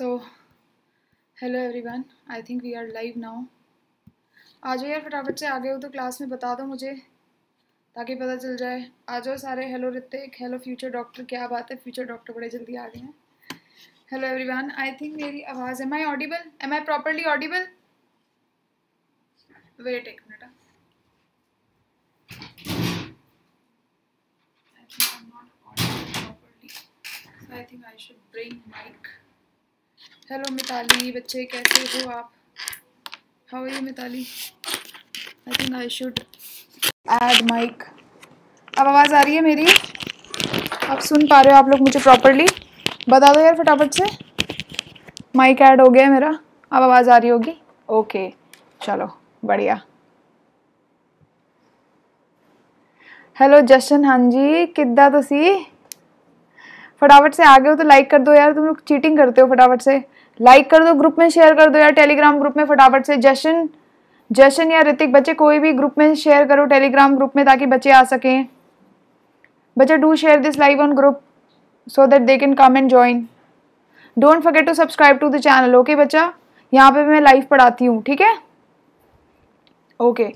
So hello everyone I think we are live now आ जाओ यार फटाफट से आ गए हो तो क्लास में बता दो मुझे ताकि पता चल जाए आ जाओ सारे hello Ritik hello future doctor क्या बात है फ्यूचर डॉक्टर बड़े जल्दी आ गए हैं हेलो एवरीवन आई थिंक मेरी आवाज़ am I audible am I properly audible wait एक मिनट हाँ। I think I should bring mic. Hello Mitali बच्चे कैसे हो आप how are you Mitali I think I should add mic अब आवाज़ आ रही है मेरी आप सुन पा रहे हो आप लोग मुझे प्रॉपरली बता दो यार फटाफट से माइक ऐड हो गया है मेरा अब आवाज़ आ रही होगी ओके चलो बढ़िया हेलो जशन हाँ जी किदा तुसी फटाफट से आ गए हो तो लाइक कर दो यार तुम लोग चीटिंग करते हो फटाफट से लाइक कर दो ग्रुप में शेयर कर दो या टेलीग्राम ग्रुप में फटाफट से जशन जशन या ऋतिक बच्चे कोई भी ग्रुप में शेयर करो टेलीग्राम ग्रुप में ताकि बच्चे आ सकें बच्चे do share this live on group so that they can come and join don't forget to subscribe to the channel okay बच्चा यहाँ पे मैं लाइव पढ़ाती हूँ ठीक है ओके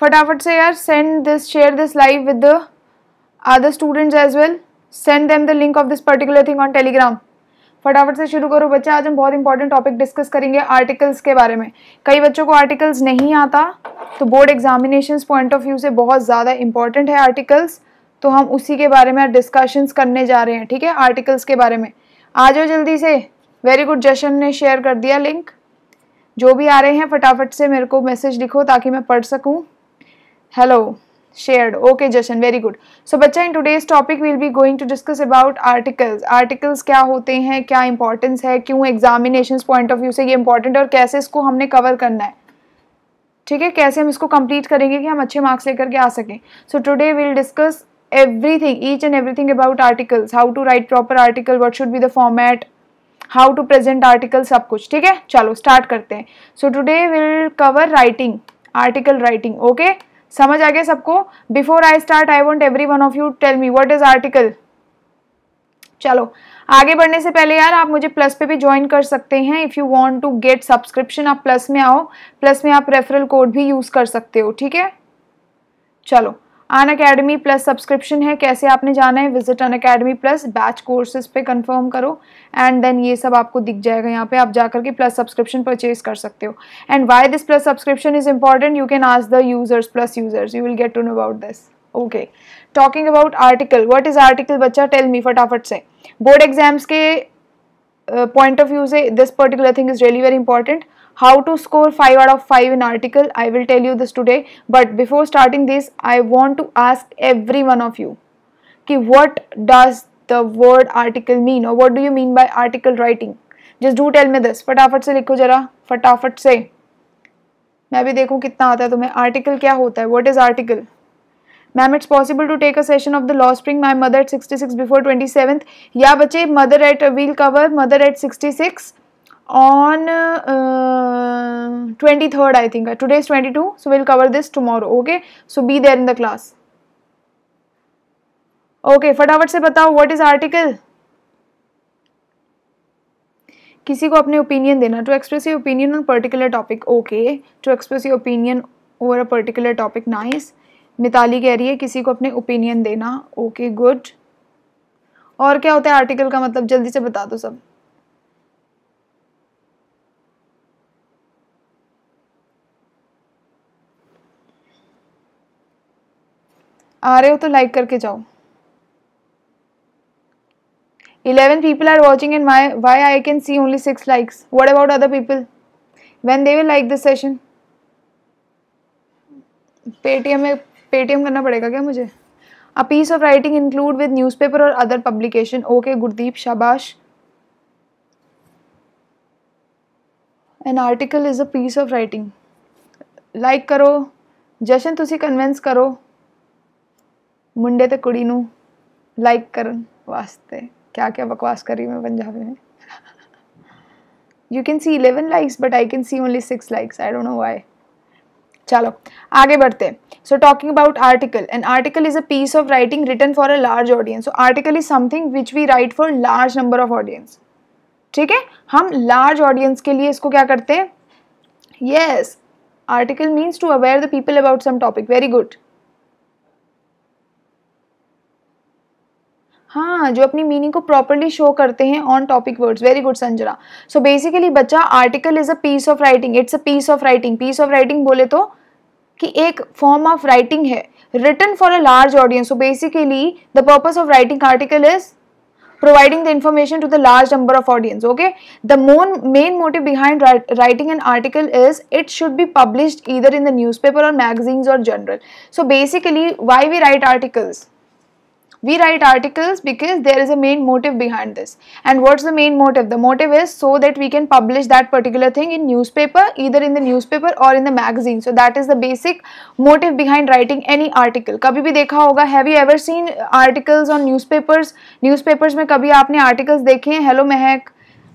फटाफट से यार send this share this live with the other students as well send them the link of this particular thing on Telegram फटाफट से शुरू करो बच्चे आज हम बहुत इंपॉर्टेंट टॉपिक डिस्कस करेंगे आर्टिकल्स के बारे में कई बच्चों को आर्टिकल्स नहीं आता तो board examination point of view से बहुत ज़्यादा इंपॉर्टेंट है आर्टिकल्स तो हम उसी के बारे में डिस्कशंस करने जा रहे हैं ठीक है आर्टिकल्स के बारे में आ जाओ जल्दी से वेरी गुड जशन ने शेयर कर दिया लिंक जो भी आ रहे हैं फटाफट से मेरे को मैसेज लिखो ताकि मैं पढ़ सकूँ hello shared okay jashan very good so bacha in today's topic we'll be going to discuss about articles articles kya hote hain kya importance hai kyun examinations point of view se ye important hai aur kaise isko humne cover karna hai ठीक है कैसे हम इसको complete करेंगे कि हम अच्छे marks लेकर के आ सकें so today will discuss everything each and everything about articles how to write proper article what should be the format how to present article सब कुछ ठीक है चलो स्टार्ट करते हैं so today will cover writing article writing okay समझ आ गया सबको before I start I want every one of you tell me what is article चलो आगे बढ़ने से पहले यार आप मुझे प्लस पे भी ज्वाइन कर सकते हैं if you want to get subscription आप प्लस में आओ प्लस में आप रेफरल कोड भी यूज़ कर सकते हो ठीक है चलो अन अकेडमी प्लस सब्सक्रिप्शन है कैसे आपने जाना है visit Unacademy plus batch courses पे कंफर्म करो एंड देन ये सब आपको दिख जाएगा यहाँ पे आप जाकर के प्लस सब्सक्रिप्शन परचेज कर सकते हो and why this plus subscription is important you can ask the users plus users you will get to know about this okay talking about article what is article बच्चा tell me फटाफट से board exams के point of view से this particular thing is really very important how to score 5 out of 5 in article I will tell you this today but before starting this I want to ask every one of you ki what does the word article mean or what do you mean by article writing just do tell me this फटाफट से लिखो जरा फटाफट से मैं भी देखूं कितना आता है तुम्हें आर्टिकल क्या होता है what is article ma'am it's possible to take a session of the लॉ spring my mother at sixty six before twenty seventh या बच्चे mother at will cover mother at sixty six on uh, 23rd I think today is 22 so we'll cover this tomorrow okay so be there in the class okay फटाफट से बताओ what is article किसी को अपने opinion देना to express your opinion on particular topic okay to express your opinion over a particular topic nice Mitali कह रही है किसी को अपने ओपिनियन देना ओके okay, गुड और क्या होता है आर्टिकल का मतलब जल्दी से बता दो सब आ रहे हो तो लाइक करके जाओ eleven people are watching and my why I can see only six likes what about other people when they will like this session Paytm में पेटीएम करना पड़ेगा क्या मुझे a piece of writing include with newspaper और other publication okay Gurdeep शाबाश an article is a piece of writing like करो जशन तुम convince करो मुंडे तो कुड़ी नू लाइक कर वास्ते क्या क्या बकवास कर रही हूँ मैं पंजाबी में you can see eleven likes but I can see only six likes I don't know why चलो आगे बढ़ते हैं so talking about article and article is a piece of writing written for a large audience so article is something which we write for large number of audience ठीक है हम large audience के लिए इसको क्या करते हैं yes article means to aware the people about some topic very good हाँ जो अपनी मीनिंग को प्रॉपरली शो करते हैं on topic words very good Sanjana so basically बच्चा article is a piece of writing it's a piece of writing piece of writing बोले तो कि एक फॉर्म ऑफ राइटिंग है written for a large audience so basically the purpose of writing article is providing the information to the large number of audience okay the main main motive behind writing an article is it should be published either in the newspaper or magazines or journal so basically why we write articles we write articles because there is a main motive behind this and what's the main motive the motive is so that we can publish that particular thing in newspaper either in the newspaper or in the magazine so that is the basic motive behind writing any article kabhi bhi dekha hoga have you ever seen articles on newspapers newspapers mein kabhi aapne articles dekhe hain hello mehak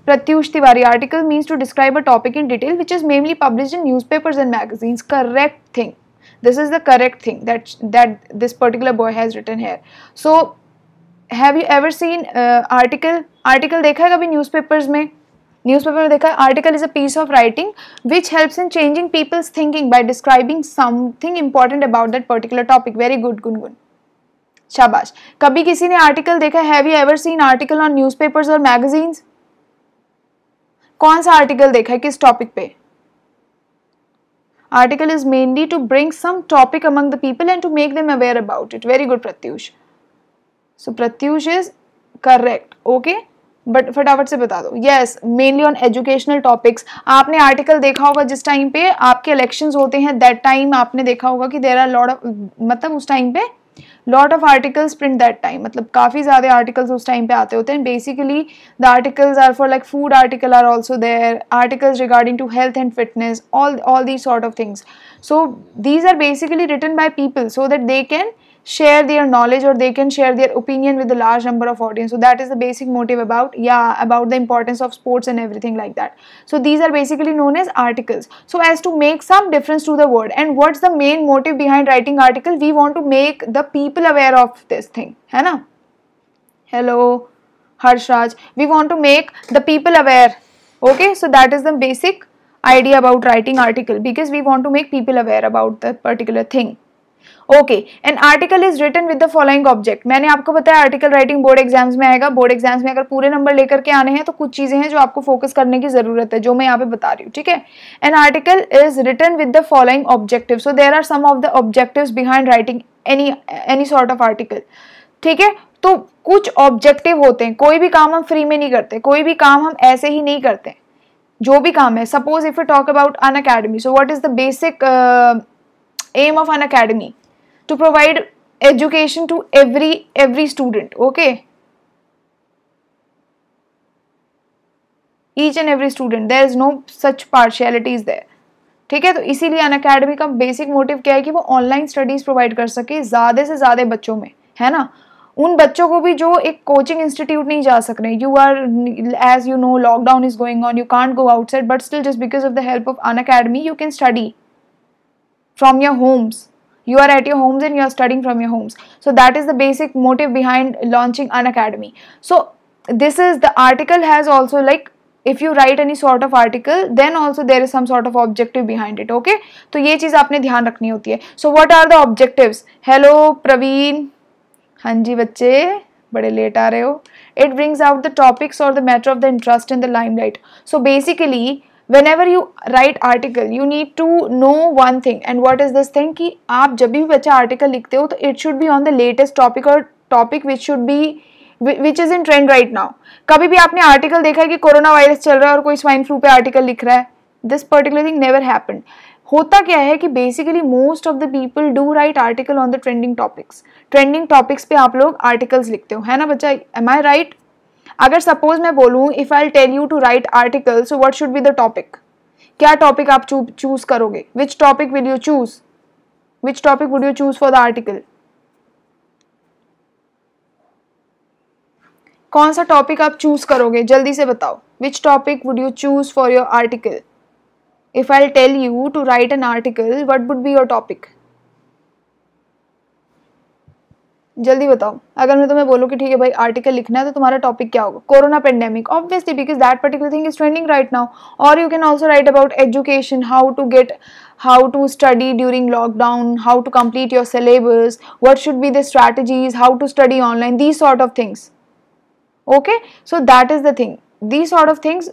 Pratyush Tiwari article means to describe a topic in detail which is mainly published in newspapers and magazines correct thing this is the correct thing that that this particular boy has written here so have you ever seen uh, article article देखा है newspapers में newspaper में देखा article is a piece of writing which helps in changing people's thinking by describing something important about that particular topic very good Gun. शाबाश कभी किसी ने article देखा Have you ever seen article on newspapers or magazines? कौन सा article देखा है किस टॉपिक पे article is mainly to bring some topic among the people and to make them aware about it. Very good Pratyush. So Pratyush is correct. Okay. But फटाफट से बता दो yes mainly on educational topics आपने article देखा होगा जिस time पे आपके इलेक्शंस होते हैं दैट टाइम आपने देखा होगा कि देर आर लॉर्ड मतलब उस टाइम पे lot of articles print that time मतलब काफी ज़्यादे articles उस time पे आते होते हैं basically the articles are for like food article are also there articles regarding to health and fitness all all these sort of things so these are basically written by people so that they can share their knowledge or they can share their opinion with a large number of audience so that is the basic motive about yeah about the importance of sports and everything like that so these are basically known as articles so as to make some difference to the world and what's the main motive behind writing article we want to make the people aware of this thing hai na hello harshraj we want to make the people aware okay so that is the basic idea about writing article because we want to make people aware about the particular thing okay an article is written with the following object मैंने आपको बताया article writing board exams में आएगा board exams में अगर पूरे number लेकर के आने हैं तो कुछ चीजें हैं जो आपको फोकस करने की जरूरत है जो मैं यहाँ पे बता रही हूँ ठीक है an article is written with the following objective so there are some of the objective behind writing any any sort of article ठीक है तो कुछ ऑब्जेक्टिव होते हैं कोई भी काम हम फ्री में नहीं करते कोई भी काम हम ऐसे ही नहीं करते जो भी काम है suppose if you talk about Unacademy so what is the basic aim of Unacademy to provide education to every every student okay each and every student there is no such partialities there ठीक है तो इसीलिए Unacademy का basic motive क्या है कि वो online studies provide कर सके ज़्यादा से ज़्यादा बच्चों में है ना उन बच्चों को भी जो एक कोचिंग इंस्टीट्यूट नहीं जा सक रहे you are as you know lockdown is going on you can't go outside but still just because of the help of Unacademy you can study from your homes you are at your homes and you are studying from your homes so that is the basic motive behind launching an academy so this is the article has also like if you write any sort of article then also there is some sort of objective behind it okay so ये चीज़ आपने ध्यान रखनी होती है So what are the objectives? Hello, Praveen. हाँ जी बच्चे बड़े late आ रहे हो it brings out the topics or the matter of the interest in the limelight. So basically, whenever you write article you need to know one thing and what is this thing कि आप जब भी बच्चा article लिखते हो तो it should be on the latest topic or topic which should be which is in trend right now कभी भी आपने आर्टिकल देखा है कि कोरोना वायरस चल रहा है और कोई स्वाइन फ्लू पे आर्टिकल लिख रहा है this particular thing never happen होता क्या है कि basically most of the people do write article on the trending topics trending topics पे आप लोग आर्टिकल्स लिखते हो है ना बच्चा एम आई राइट अगर सपोज मैं बोलूँ if I tell you to write article so what should be the topic क्या टॉपिक आप चूज करोगे which topic will you choose which topic would you choose for the article कौन सा topic आप choose करोगे जल्दी से बताओ which topic would you choose for your article if I tell you to write an article what would be your topic जल्दी बताओ अगर मैं तुम्हें बोलूँ कि ठीक है भाई आर्टिकल लिखना है तो तुम्हारा टॉपिक क्या होगा corona pandemic obviously because that particular thing is trending right now और you can also write about education how to get how to study during lockdown how to complete your syllabus what should be the strategies how to study online these sort of things okay so that is the thing these sort of things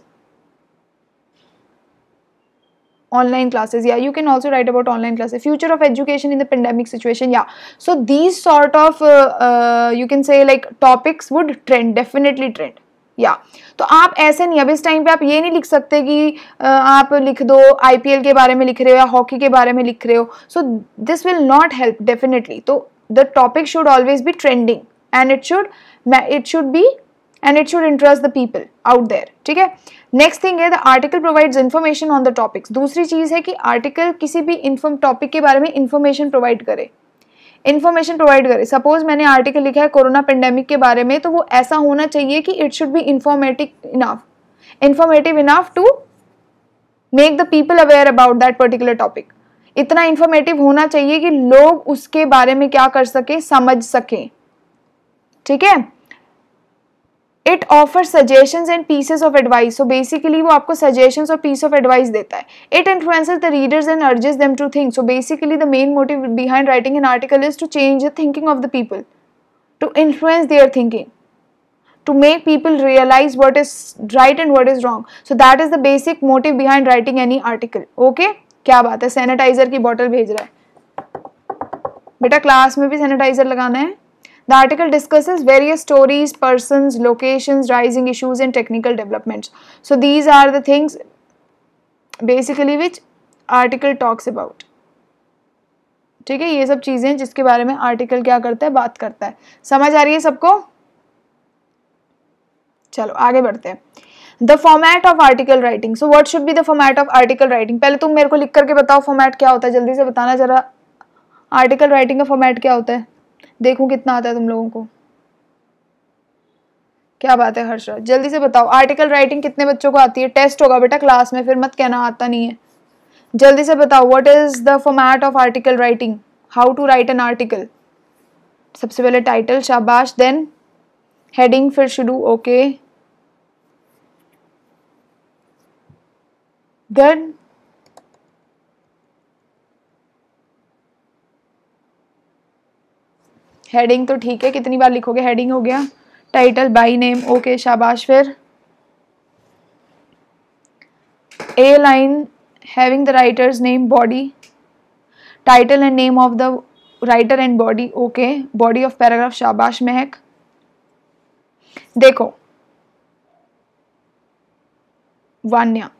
online classes yeah you can also write about online classes future of education in the pandemic situation yeah so these sort of uh, uh, you can say like topics would trend definitely trend या तो आप ऐसे नहीं अब इस time पे आप ये नहीं लिख सकते कि आप लिख दो आईपीएल के बारे में लिख रहे हो या हॉकी के बारे में लिख रहे हो so this will not help definitely तो the topic should always be trending and it should it should be and it should interest the people out there ठीक है नेक्स्ट थिंग है the article provides information on the topics दूसरी चीज़ है कि article किसी भी इन्फॉर्म टॉपिक के बारे में इन्फॉर्मेशन प्रोवाइड करे इन्फॉर्मेशन प्रोवाइड करे सपोज मैंने आर्टिकल लिखा है कोरोना पेंडेमिक के बारे में तो वो ऐसा होना चाहिए कि it should be informative enough informative enough to make the people aware about that particular topic इतना इन्फॉर्मेटिव होना चाहिए कि लोग उसके बारे में क्या कर सकें समझ सकें ठीक है it offer suggestion and pieces of advice so basically वो आपको सजेशन और पीस ऑफ एडवाइस देता है it influence the readers and urges them to think so basically the main motive behind writing an article is to change the thinking of the people to influence their thinking to make people realize what is right and what is wrong so that is the basic motive behind writing any article okay क्या बात है sanitiser की bottle भेज रहा है बेटा class में भी सैनिटाइजर लगाना है The article discusses various stories, persons, locations, rising issues and technical developments. So these are the things basically which article talks about. ठीक है ये सब चीज़ें जिसके बारे में आर्टिकल क्या करता है बात करता है समझ आ रही है सबको चलो आगे बढ़ते हैं the format of article writing so what should be the format of article writing पहले तुम मेरे को लिख करके बताओ फॉर्मेट क्या होता है जल्दी से बताना जरा आर्टिकल राइटिंग का फॉर्मेट क्या होता है देखूं कितना आता है तुम लोगों को क्या बात है हर्षरा जल्दी से बताओ आर्टिकल राइटिंग कितने बच्चों को आती है टेस्ट होगा बेटा क्लास में फिर मत कहना आता नहीं है जल्दी से बताओ what is the format of article writing how to write an article सबसे पहले टाइटल शाबाश देन हेडिंग फिर शुरू ओके देन हेडिंग तो ठीक है कितनी बार लिखोगे हेडिंग हो गया टाइटल बाई नेम ओके शाबाश फिर a line having the writer's name body title and name of the writer and body okay body of paragraph शाबाश महक देखो Vanya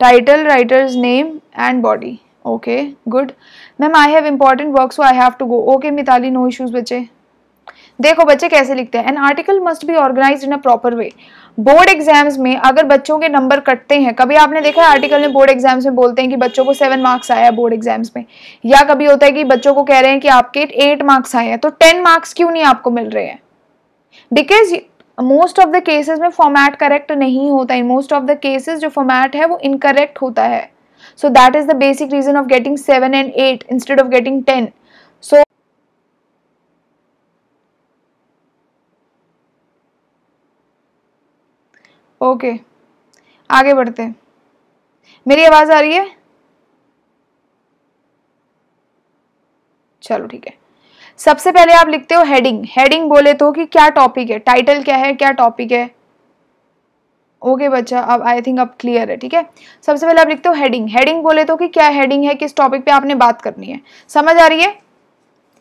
title writer's name and body okay good ma'am I have important work so I have to go okay Mitali no issues बच्चे देखो बच्चे कैसे लिखते हैं an article must be organise in a proper way board exams में अगर बच्चों के नंबर कटते हैं कभी आपने देखा है आर्टिकल में बोर्ड एग्जाम्स में बोलते हैं कि बच्चों को सेवन मार्क्स आया बोर्ड एग्जाम्स में या कभी होता है कि बच्चों को कह रहे हैं कि आपके एट मार्क्स आए हैं तो टेन मार्क्स क्यों नहीं आपको मिल रहे हैं because most of the cases में फॉर्मैट करेक्ट नहीं होता है मोस्ट ऑफ द केसेज जो फॉर्मैट है वो इनकरेक्ट होता है so that is the basic reason of getting 7 and 8 instead of getting 10 so okay okay, आगे बढ़ते हैं मेरी आवाज आ रही है चलो ठीक है सबसे पहले आप लिखते हो हेडिंग हेडिंग बोले तो कि क्या टॉपिक है टाइटल क्या है क्या टॉपिक है ओके okay, बच्चा अब आई थिंक अब क्लियर है ठीक है सबसे पहले आप लिखते हो हेडिंग हेडिंग बोले तो कि क्या हेडिंग है किस टॉपिक पे आपने बात करनी है समझ आ रही है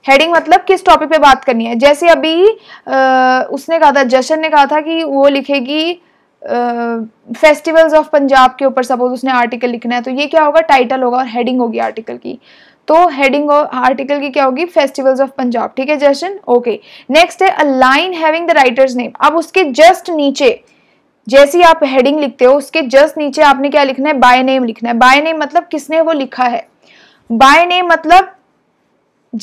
हेडिंग मतलब किस टॉपिक पे बात करनी है जैसे अभी आ, उसने कहा था जशन ने कहा था कि वो लिखेगी फेस्टिवल्स ऑफ पंजाब के ऊपर सपोज उसने आर्टिकल लिखना है तो ये क्या होगा टाइटल होगा और हेडिंग होगी आर्टिकल की तो हेडिंग और आर्टिकल की क्या होगी फेस्टिवल्स ऑफ पंजाब ठीक है जशन ओके नेक्स्ट है a line having the writer's name अब उसके जस्ट नीचे जैसी आप हेडिंग लिखते हो उसके जस्ट नीचे आपने क्या लिखना है बाय नेम लिखना है बाय नेम मतलब किसने वो लिखा है बाय नेम मतलब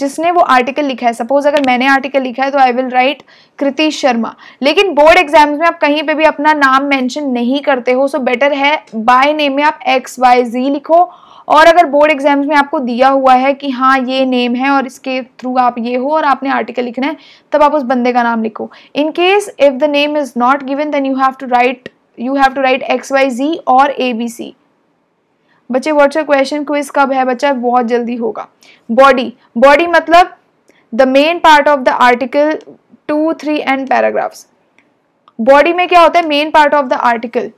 जिसने वो आर्टिकल लिखा है सपोज अगर मैंने आर्टिकल लिखा है तो I will write Kriti Sharma लेकिन बोर्ड एग्जाम्स में आप कहीं पे भी अपना नाम मेंशन नहीं करते हो सो बेटर है बाय नेम में आप एक्स वाई जी लिखो और अगर बोर्ड एग्जाम्स में आपको दिया हुआ है कि हाँ ये नेम है और इसके थ्रू आप ये हो और आपने आर्टिकल लिखना है तब आप उस बंदे का नाम लिखो in case if the name is not given then you have to write you have to write X Y Z और ए बी सी बच्चे व्हाट्सएप क्वेश्चन क्विज कब है बच्चा बहुत जल्दी होगा बॉडी बॉडी मतलब the main part of the article two three and paragraphs body में क्या होता है main part of the article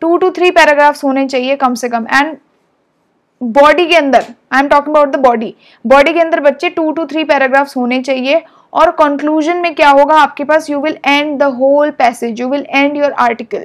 two two three paragraphs होने चाहिए कम से कम एंड बॉडी के अंदर I am talking about the body body के अंदर बच्चे टू टू थ्री पैराग्राफ्स होने चाहिए और कंक्लूजन में क्या होगा आपके पास you will end the whole passage you will end your article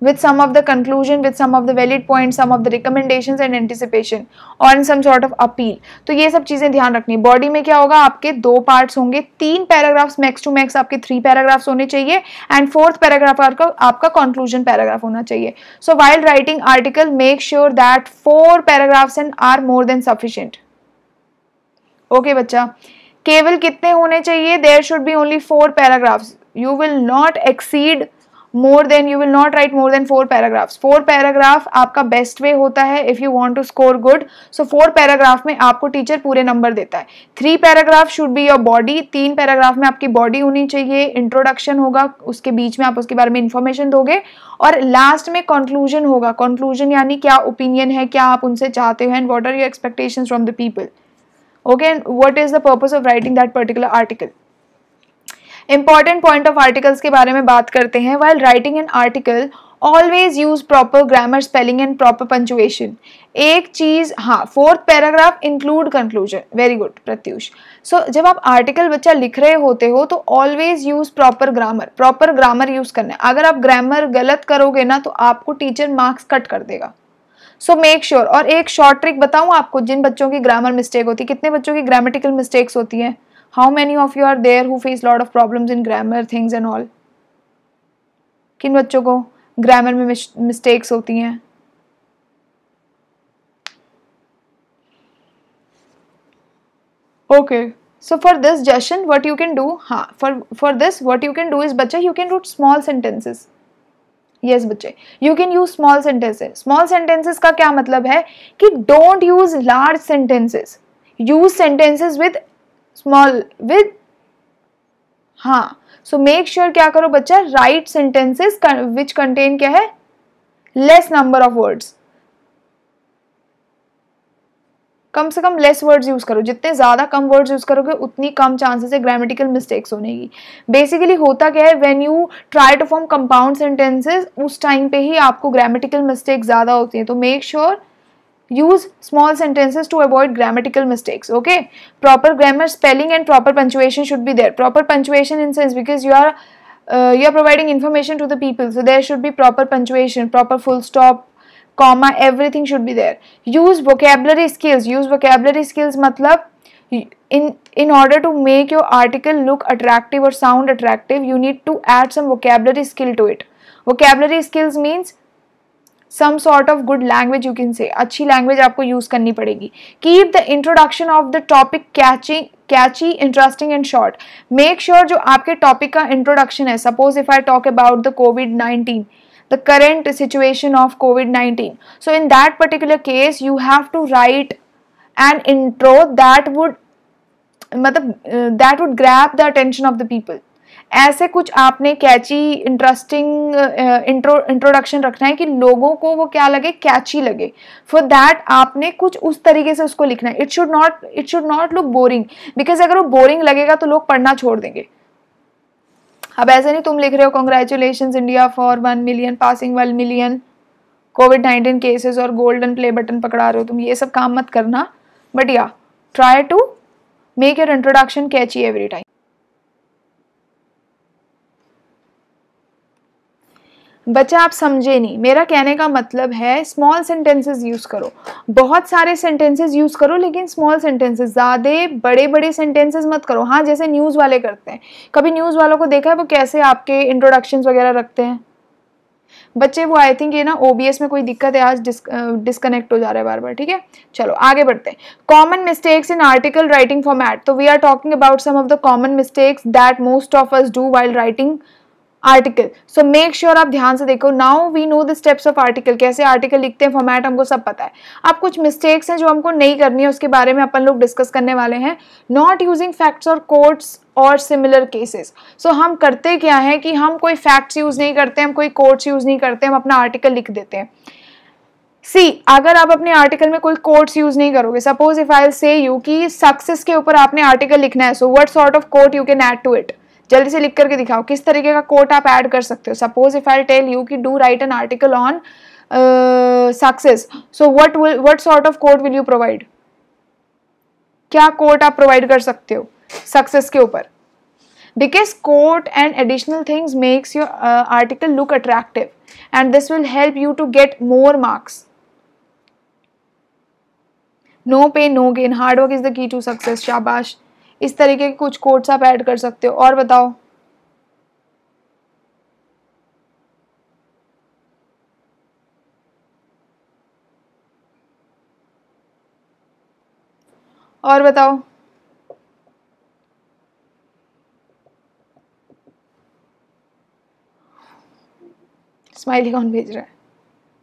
with some of the conclusion with some of the valid points some of the recommendations and anticipation or in some sort of appeal तो ये सब चीज़ें ध्यान रखनी है body में क्या होगा आपके दो पार्ट्स होंगे तीन पैराग्राफ्स मैक्स टू मैक्स आपके थ्री पैराग्राफ्स होने चाहिए एंड फोर्थ पैराग्राफ आपका आपका कंक्लूजन पैराग्राफ होना चाहिए so while writing article make sure that four paragraphs and are more than sufficient okay बच्चा केवल कितने होने चाहिए there should be only four paragraphs you will not exceed more than you will not write more than four paragraphs four paragraph आपका best way होता है if you want to score good so four paragraph में आपको teacher पूरे number देता है three paragraph should be your body तीन paragraph में आपकी बॉडी होनी चाहिए इंट्रोडक्शन होगा उसके बीच में आप उसके बारे में इंफॉर्मेशन दोगे और लास्ट में कंक्लूजन होगा कंक्लूजन यानी क्या ओपिनियन है क्या आप उनसे चाहते हो and what are your expectation from the people okay and what is the purpose of writing that particular article important point of articles के बारे में बात करते हैं while writing an article always use proper grammar spelling and proper punctuation एक चीज़ हाँ fourth paragraph include conclusion very good Pratyush so जब आप आर्टिकल बच्चा लिख रहे होते हो तो always use proper grammar proper grammar use करना है अगर आप ग्रामर गलत करोगे ना तो आपको टीचर मार्क्स कट कर देगा सो मेक श्योर और एक शॉर्ट ट्रिक बताऊँ आपको जिन बच्चों की ग्रामर मिस्टेक होती है कितने बच्चों की ग्रामेटिकल मिस्टेक्स होती हैं how many of you are there who face lot of problem in grammar things and all किन बच्चों को ग्रामर में मिस्टेक्स होती हैं okay so for this Jashan what you can do हाँ for for this what you can do is बच्चा you can write small sentences yes बच्चे you can use small sentences small sentences का क्या मतलब है कि don't use large sentences use sentences with small with हाँ so make sure क्या करो बच्चा राइट सेंटेंसेस विच कंटेन क्या है लेस नंबर ऑफ वर्ड्स कम से कम लेस वर्ड्स यूज़ करो जितने ज़्यादा कम वर्ड्स यूज़ करोगे उतनी कम चांसेस है ग्रामेटिकल मिस्टेक्स होने की बेसिकली होता क्या है when you try to form compound sentences उस टाइम पे ही आपको ग्रामेटिकल मिस्टेक ज़्यादा होती है तो make sure sure use small sentences to avoid grammatical mistakes okay proper grammar spelling and proper punctuation should be there proper punctuation in sense because you are uh, you are providing information to the people so there should be proper punctuation proper full stop comma everything should be there use vocabulary skills use vocabulary skills matlab in in order to make your article look attractive or sound attractive you need to add some vocabulary skill to it vocabulary skills means some sort of good language you can say अच्छी language आपको use करनी पड़ेगी keep the introduction of the topic catching catchy interesting and short make sure जो आपके topic का introduction है suppose if I talk about the COVID nineteen the current situation of COVID nineteen so in that particular case you have to write an intro that would मतलब, that would grab the attention of the people ऐसे कुछ आपने कैची interesting intro introduction रखना है कि लोगों को वो क्या लगे कैची लगे फॉर दैट आपने कुछ उस तरीके से उसको लिखना है it should not it should not look boring because अगर वो बोरिंग लगेगा तो लोग पढ़ना छोड़ देंगे अब ऐसे नहीं तुम लिख रहे हो congratulation India for one million passing one million COVID nineteen cases और गोल्डन प्ले बटन पकड़ा रहे हो तुम ये सब काम मत करना बट या try to make your introduction catchy every time बच्चा आप समझे नहीं मेरा कहने का मतलब है स्मॉल सेंटेंसेस यूज़ करो बहुत सारे सेंटेंसेस यूज़ करो लेकिन स्मॉल सेंटेंसेस ज़्यादा बड़े बड़े सेंटेंसेस मत करो हाँ जैसे न्यूज़ वाले करते हैं कभी न्यूज़ वालों को देखा है वो कैसे आपके इंट्रोडक्शंस वगैरह रखते हैं बच्चे वो आई थिंक ये ना ओ में कोई दिक्कत है आज डिस, डिस्कनेक्ट हो जा रहा है बार बार ठीक है चलो आगे बढ़ते हैं common mistakes in article writing format तो we are talking about some of the common mistakes that most of us do while writing article so make sure आप ध्यान से देखो now we know the steps of article कैसे article लिखते हैं format हमको सब पता है अब कुछ मिस्टेक्स हैं जो हमको नहीं करनी है उसके बारे में अपन लोग डिस्कस करने वाले हैं नॉट यूजिंग फैक्ट्स और कोर्ट्स और सिमिलर केसेस सो हम करते क्या है कि हम कोई फैक्ट्स यूज़ नहीं करते हम कोई कोर्ट्स यूज़ नहीं करते हम अपना आर्टिकल लिख देते हैं सी अगर आप अपने आर्टिकल में कोई कोर्ट्स यूज़ नहीं करोगे सपोज इफ आई से यू कि सक्सेस के ऊपर आपने आर्टिकल लिखना है so what sort of quote you can add to it जल्दी से लिख करके दिखाओ किस तरीके का कोट आप ऐड कर सकते हो suppose if I tell you की do write an article on success so what will sort of quote will you provide क्या कोट आप प्रोवाइड कर सकते हो सक्सेस के ऊपर because quote and additional things makes your article look attractive and this will help you to get more marks no pain no gain hard work is the key to success शाबाश इस तरीके के कुछ कोड्स आप add कर सकते हो और बताओ और बताओ स्माइली कौन भेज रहा है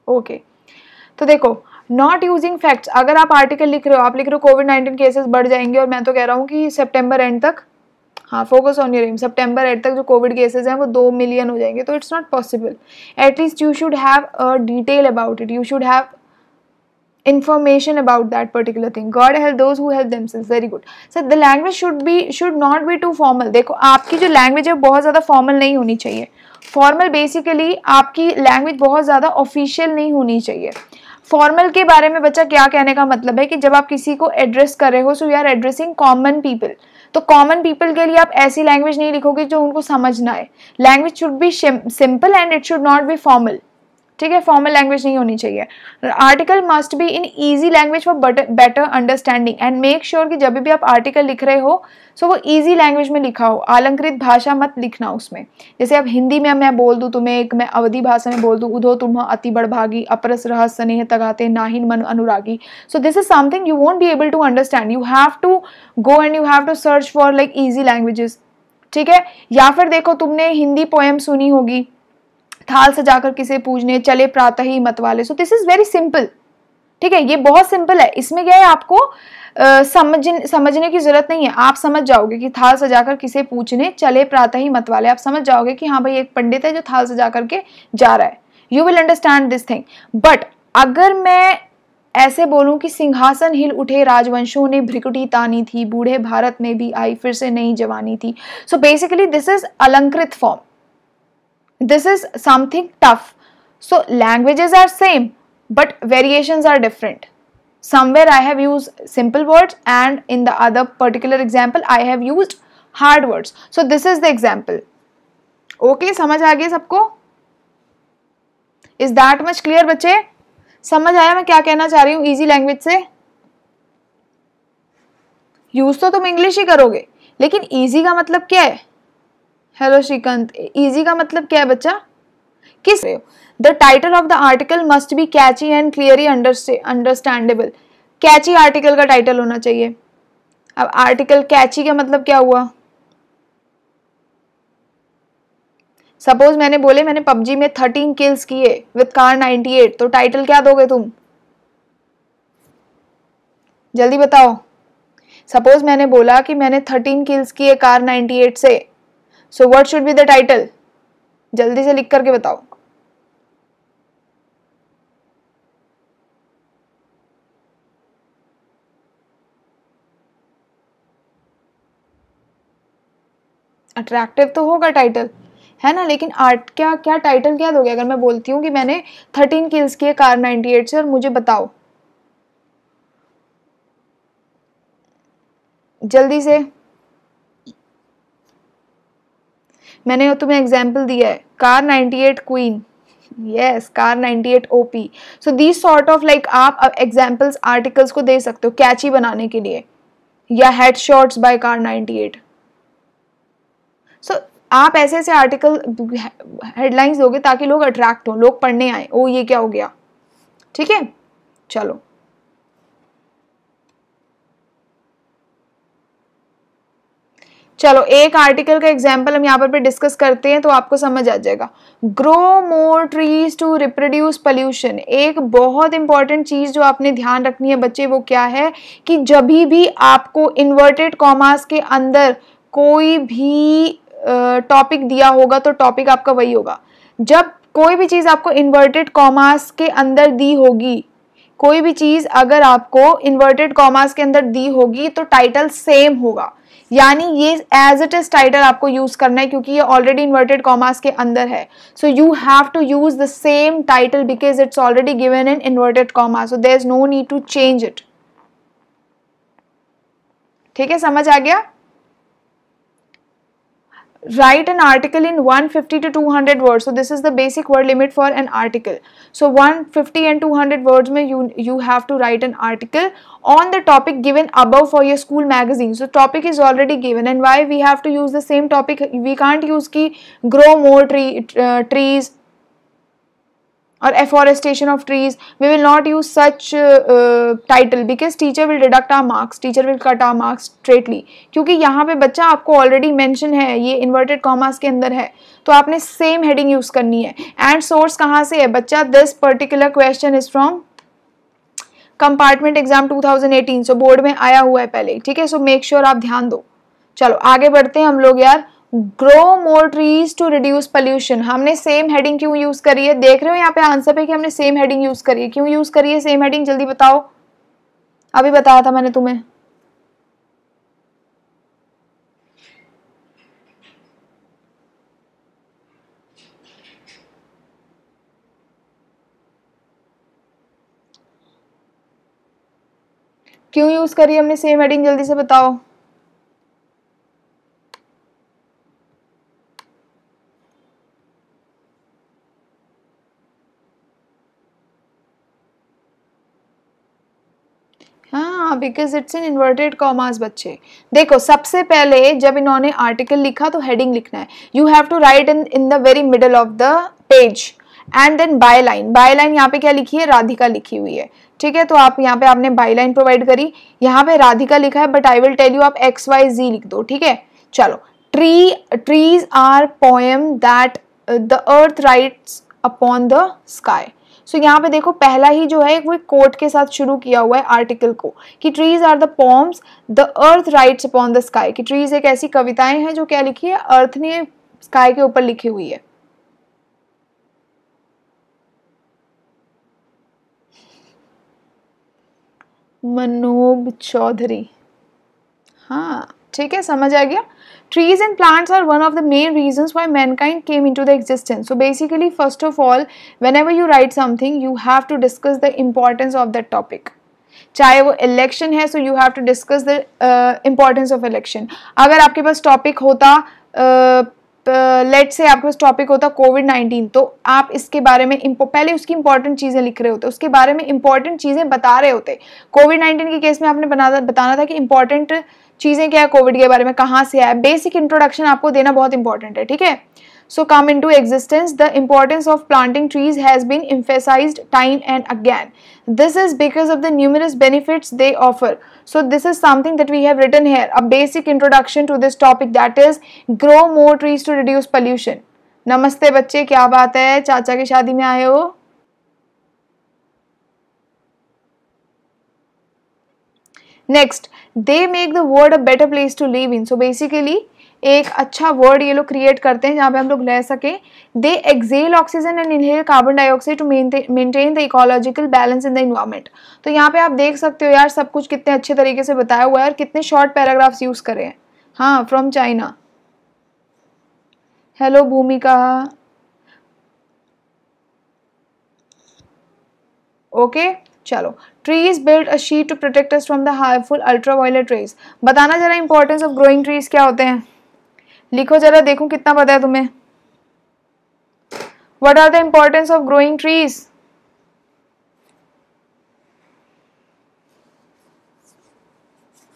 ओके okay. तो देखो नॉट यूजिंग फैक्ट्स अगर आप आर्टिकल लिख रहे हो आप लिख रहे हो कोविड नाइन्टीन केसेस बढ़ जाएंगे और मैं तो कह रहा हूँ कि सेप्टेम्बर एंड तक हाँ focus on your aim September eight तक जो कोविड केसेज हैं वो दो मिलियन हो जाएंगे तो it's not possible at least you should have a detail about it you should have information about that particular thing god help those who help themselves very good so the language should be should not be too formal देखो आपकी जो language है बहुत ज़्यादा formal नहीं होनी चाहिए formal basically आपकी language बहुत ज़्यादा official नहीं होनी चाहिए फॉर्मल के बारे में बच्चा क्या कहने का मतलब है कि जब आप किसी को एड्रेस कर रहे हो so you are addressing common people तो कॉमन पीपल के लिए आप ऐसी लैंग्वेज नहीं लिखोगे जो उनको समझ ना आए language should be simple and it should not be formal ठीक है फॉर्मल लैंग्वेज नहीं होनी चाहिए article must be in easy language for better understanding and make sure कि जब भी आप आर्टिकल लिख रहे हो सो वो ईजी लैंग्वेज में लिखा हो आलंकृत भाषा मत लिखना उसमें जैसे अब हिंदी में मैं बोल दूँ तुम्हें एक मैं अवधि भाषा में बोल दूँ उधो तुम अति बड़भागी अपरस रहस्य स्नेह तगाते नाहिन मन अनुरागी so this is something you won't be able to understand you have to go and you have to search for like easy languages ठीक है या फिर देखो तुमने हिंदी पोएम सुनी होगी थाल सजाकर किसे पूजने चले प्रातः ही मतवाले so this is very simple ठीक है ये बहुत सिंपल है इसमें क्या है आपको समझ समझने की जरूरत नहीं है आप समझ जाओगे कि थाल सजाकर किसे पूछने चले प्रातः ही मतवाले आप समझ जाओगे कि हाँ भाई एक पंडित है जो थाल सजा करके जा रहा है you will understand this thing but अगर मैं ऐसे बोलूं कि सिंहासन हिल उठे राजवंशों ने भ्रिकुटी तानी थी बूढ़े भारत में भी आई फिर से नई जवानी थी सो बेसिकली दिस इज अलंकृत form this is something tough. So languages are same but variations are different. Somewhere I have used simple words and in the other particular example I have used hard words. So this is the example. Okay, samajh aa gaya sabko Is that much clear bache samajh aaya main kya kehna cha rahi hu easy language se use to tum english hi karoge lekin easy ka matlab kya hai hello Shrikant easy का मतलब क्या है बच्चा किस the title of the article must be catchy and clearly understandable catchy article का title होना चाहिए अब आर्टिकल कैची का मतलब क्या हुआ सपोज मैंने बोले मैंने पबजी में थर्टीन किल्स किए विथ कार नाइन्टी एट तो टाइटल क्या दोगे तुम जल्दी बताओ सपोज मैंने बोला कि मैंने थर्टीन किल्स किए कार नाइनटी एट से so what should be the title जल्दी से लिख करके बताओ अट्रैक्टिव तो होगा टाइटल है ना लेकिन आर्ट क्या क्या टाइटल क्या दोगे अगर मैं बोलती हूँ कि मैंने थर्टीन किल्स किए कार नाइनटी एट से और मुझे बताओ जल्दी से मैंने तुम्हें एग्जाम्पल दिया है car 98 queen yes car 98 OP so these sort of like आप एग्जाम्पल्स आर्टिकल्स को दे सकते हो कैची बनाने के लिए या headshots by car 98 so so, आप ऐसे ऐसे आर्टिकल हेडलाइंस दोगे ताकि लोग अट्रैक्ट हों लोग पढ़ने आए ओ ये क्या हो गया ठीक है चलो चलो एक आर्टिकल का एग्जाम्पल हम यहाँ पर डिस्कस करते हैं तो आपको समझ आ जाएगा grow more trees to reproduce pollution एक बहुत इंपॉर्टेंट चीज़ जो आपने ध्यान रखनी है बच्चे वो क्या है कि जब भी आपको इन्वर्टेड कॉमास के अंदर कोई भी टॉपिक दिया होगा तो टॉपिक आपका वही होगा जब कोई भी चीज़ आपको इन्वर्टेड कॉमास के अंदर दी होगी कोई भी चीज़ अगर आपको इन्वर्टेड कॉमास के अंदर दी होगी तो टाइटल सेम होगा यानी ये एज इट इज टाइटल आपको यूज करना है क्योंकि ये ऑलरेडी इन्वर्टेड कॉमास के अंदर है so you have to use the same title because it's already given in inverted commas so there is no need to change it ठीक है समझ आ गया write an article in 150 to 200 words so this is the basic word limit for an article so 150 and 200 words may you you have to write an article on the topic given above for your school magazine so topic is already given and why we have to use the same topic we can't use ki grow more tree uh, trees और afforestation of trees we will not use such title because teacher will deduct our marks teacher will cut our marks straightly क्योंकि यहाँ पे बच्चा आपको already mention है ये inverted commas के अंदर है तो आपने सेम हेडिंग यूज करनी है एंड सोर्स कहाँ से है बच्चा this particular question is from compartment exam 2018 thousand eighteen so board में आया हुआ है पहले ठीक है सो मेक श्योर आप ध्यान दो चलो आगे बढ़ते हैं हम लोग यार grow more trees to reduce pollution हमने सेम हेडिंग क्यों यूज करी है देख रहे हो यहाँ पे आंसर पे कि हमने सेम हेडिंग यूज करी है क्यों यूज करी है सेम हेडिंग जल्दी बताओ अभी बताया था मैंने तुम्हें क्यों यूज करी हमने सेम हेडिंग जल्दी से बताओ because it's in inverted commas बच्चे देखो सबसे पहले जब इन्होंने आर्टिकल लिखा तो हेडिंग लिखना है you have to write in in the very middle of the page and then by line by line यहाँ पे क्या लिखी है राधिका लिखी हुई है ठीक है तो आप यहाँ पे आपने बाई लाइन प्रोवाइड करी यहाँ पे राधिका लिखा है but I will tell you आप एक्स वाई जी लिख दो ठीक है चलो tree trees are poem that the earth writes upon the sky सो यहाँ पे देखो पहला ही जो है वो कोट के साथ शुरू किया हुआ है आर्टिकल को कि trees are the poems the earth writes upon the sky कि ट्रीज एक ऐसी कविताएं हैं जो क्या लिखी है अर्थ ने स्काई के ऊपर लिखी हुई है मनोब चौधरी हाँ ठीक है समझ आ गया Trees and plants are one of the main reasons why mankind came into the existence. So basically first of all whenever you write something you have to discuss the importance of that topic. चाहे वो election है so you have to discuss the importance of election अगर आपके पास topic होता uh, let uh, say आपके पास topic होता कोविड नाइन्टीन तो आप इसके बारे में पहले उसकी इंपॉर्टेंट चीज़ें लिख रहे होते उसके बारे में इंपॉर्टेंट चीज़ें बता रहे होते कोविड नाइन्टीन के केस में आपने बना बताना था कि इंपॉर्टेंट चीज़ें क्या है कोविड के बारे में कहाँ से आया बेसिक इंट्रोडक्शन आपको देना बहुत इंपॉर्टेंट है ठीक है so come in to existence the importance of planting trees has been emphasize time and again this is because of the numerous benefits they offer so this is something that we have written here a basic introduction to this topic that is grow more trees to reduce pollution नमस्ते बच्चे क्या बात है चाचा की शादी में आए हो next they make the world a better place to live in so basically एक अच्छा वर्ड ये लोग क्रिएट करते हैं जहाँ पे हम लोग रह सकें they exhale oxygen and inhale carbon dioxide to maintain the ecological balance in the environment तो यहाँ पे आप देख सकते हो यार सब कुछ कितने अच्छे तरीके से बताया हुआ है और कितने शॉर्ट पैराग्राफ्स यूज़ करें हैं हाँ from China hello Bhumika okay चलो trees build a sheet to protect us from the harmful ultraviolet rays बताना जरा इंपॉर्टेंस ऑफ ग्रोइंग ट्रीज क्या होते हैं लिखो जरा देखूं कितना पता है तुम्हें what are the importance of growing trees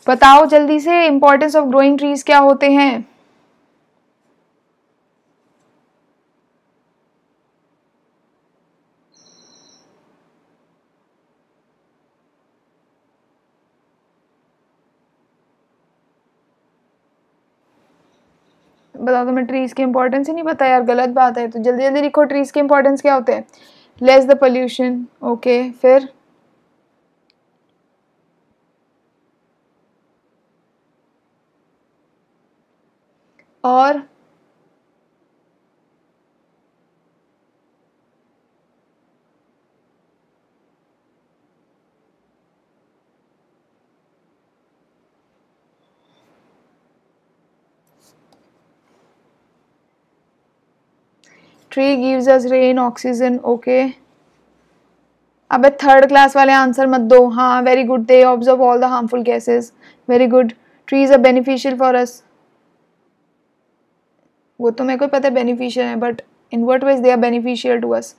बताओ जल्दी से इंपॉर्टेंस ऑफ ग्रोइंग ट्रीज क्या होते हैं बताओ तो मैं ट्रीज़ की इंपॉर्टेंस ही नहीं पता यार गलत बात है तो जल्दी जल्दी लिखो ट्रीज़ के इंपॉर्टेंस क्या होते हैं लेस द पोल्यूशन ओके फिर और tree gives us rain oxygen okay अबे थर्ड क्लास वाले आंसर मत दो हाँ very good they observe all the harmful gases very good trees are beneficial for us वो तो मेरे को पता है बेनिफिशियल है but in what ways they are beneficial to us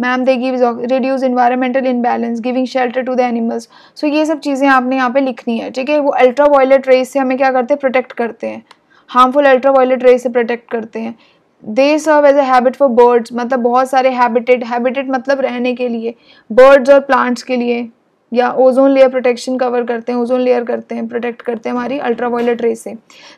ma'am they give reduce environmental imbalance giving shelter to the animals so ये सब चीज़ें आपने यहाँ पे लिखनी है ठीक है वो अल्ट्रा वायलेट रेस से हमें क्या करते हैं प्रोटेक्ट करते हैं हार्मफुल अल्ट्रा वायलेट रेस से प्रोटेक्ट करते हैं they serve as a habit for birds मतलब बहुत सारे हैबिटेट हैबिटेट मतलब रहने के लिए बर्ड्स और प्लांट्स के लिए या ओजोन लेयर प्रोटेक्शन कवर करते हैं ओजोन लेयर करते हैं प्रोटेक्ट करते हैं हमारी अल्ट्रावायलेट रे से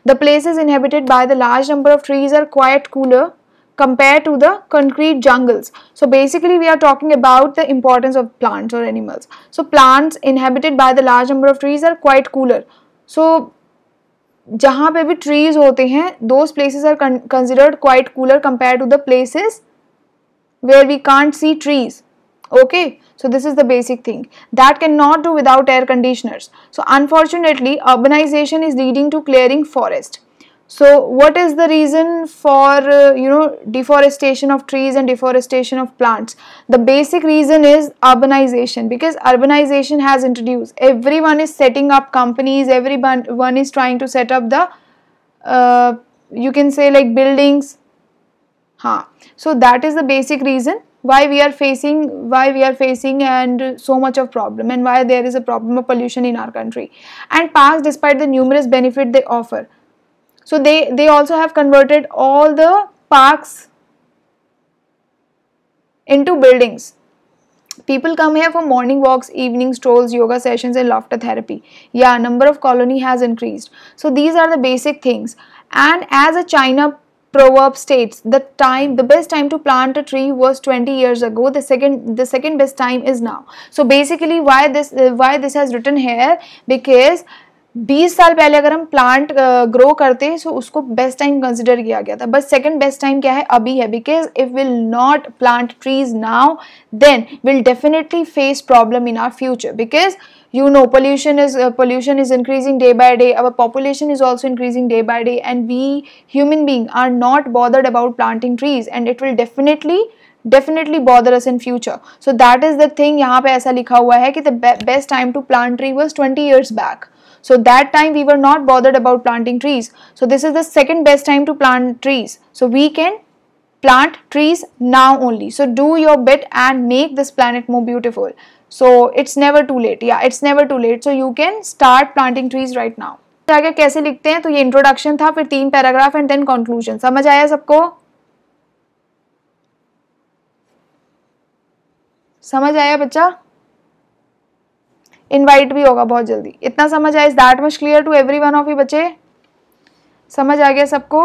the place is inhabited by the large number of trees are quite cooler compare to the concrete jungles so basically we are talking about the importance of plants और animals so plants inhabited by the large number of trees are quite cooler so जहाँ पे भी trees होते हैं those places are considered quite cooler compare to the places where we can't see trees okay so this is the basic thing that cannot do without air conditioners so unfortunately urbanization is leading to clearing forest so what is the reason for uh, you know deforestation of trees and deforestation of plants? The basic reason is urbanization because urbanization has introduced everyone is setting up companies, everyone is trying to set up the uh, you can say like buildings. Huh. So that is the basic reason why we are facing why we are facing and so much of problem and why there is a problem of pollution in our country and parks despite the numerous benefit they offer so they, they also have converted all the parks into buildings. People come here for morning walks, evening strolls, yoga sessions and laughter therapy. Yeah, number of colony has increased. So these are the basic things. And as a China proverb states, the time, the best time to plant a tree was 20 years ago. The second, the second best time is now. So basically, why this, why this has written here? Because बीस साल पहले अगर हम plant grow करते हैं सो तो उसको best time consider किया गया था बट सेकेंड बेस्ट टाइम क्या है अभी है because if will not plant trees now then will definitely face problem in our future because you know pollution is pollution is increasing day by day our population is also increasing day by day and we human being are not bothered about planting trees and it will definitely definitely definitely uh, us in in future so that is the thing यहाँ पे ऐसा लिखा हुआ है कि the best time to plant tree was twenty years back So that time we were not bothered about planting trees. So this is the second best time to plant trees. So we can plant trees now only. So do your bit and make this planet more beautiful. So it's never too late. Yeah, it's never too late. So you can start planting trees right now. आगे कैसे लिखते हैं तो ये introduction था फिर तीन paragraph and then conclusion समझ आया सबको समझ आया बच्चा इनवाइट भी होगा बहुत जल्दी इतना समझ आया is that much clear to every one of you बच्चे समझ आ गया सबको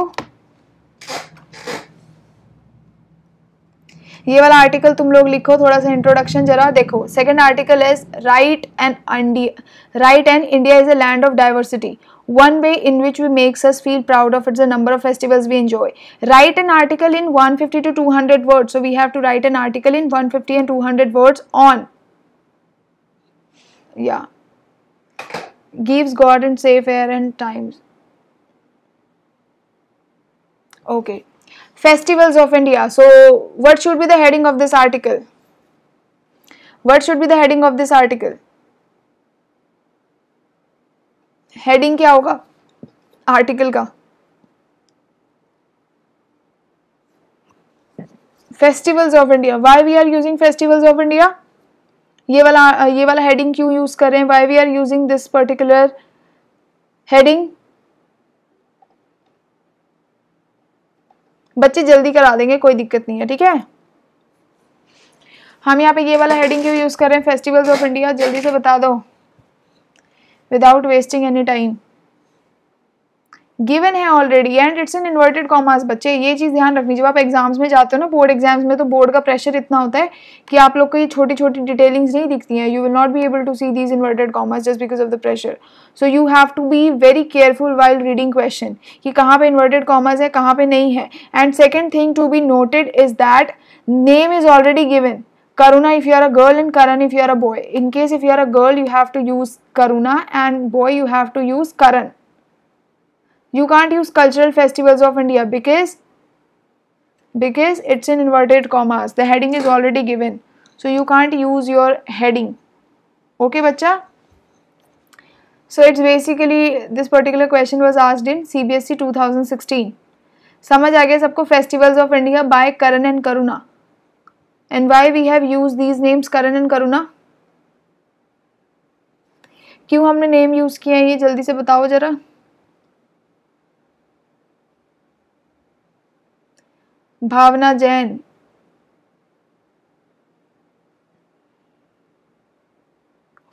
ये वाला आर्टिकल तुम लोग लिखो थोड़ा सा इंट्रोडक्शन जरा देखो second article is right and India right and India is a land of diversity one way in which we makes us feel proud of it's a number of festivals we enjoy right an article in 150 to 200 words so we have to write an article in 150 and 200 words on yeah gives god and safe air and times okay festivals of india so what should be the heading of this article what should be the heading of this article heading क्या होगा article का festivals of India why we are using festivals of India ये वाला ये वाला heading क्यों use कर रहे हैं why we are using this particular heading बच्चे जल्दी करा देंगे कोई दिक्कत नहीं है ठीक है हम यहाँ पे ये वाला हेडिंग क्यों यूज़ कर रहे हैं फेस्टिवल्स ऑफ इंडिया जल्दी से बता दो without wasting any time given है already and it's an inverted commas बच्चे ये चीज़ ध्यान रखनी जब आप एग्जाम्स में जाते हो ना बोर्ड एग्जाम्स में तो बोर्ड का प्रेशर इतना होता है कि आप लोग को ये छोटी छोटी डिटेलिंग्स नहीं दिखती हैं you will not be able to see these inverted commas just because of the pressure so you have to be very careful while reading question कि कहाँ पर इन्वर्टेड कॉमर्स है कहाँ पर नहीं है and second thing to be noted is that name is already given Karuna if you are a girl and Karan if you are a boy in case if you are a girl you have to use Karuna and boy you have to use Karan you can't use cultural festivals of India because because it's in inverted commas the heading is already given so you can't use your heading okay bacha so it's basically this particular question was asked in CBSE 2016 समझ आ गया सबको festivals of India by Karan and Karuna and why we have use these names Karan and Karuna क्यों हमने name use किया है ये जल्दी से बताओ ज़रा Bhavna Jain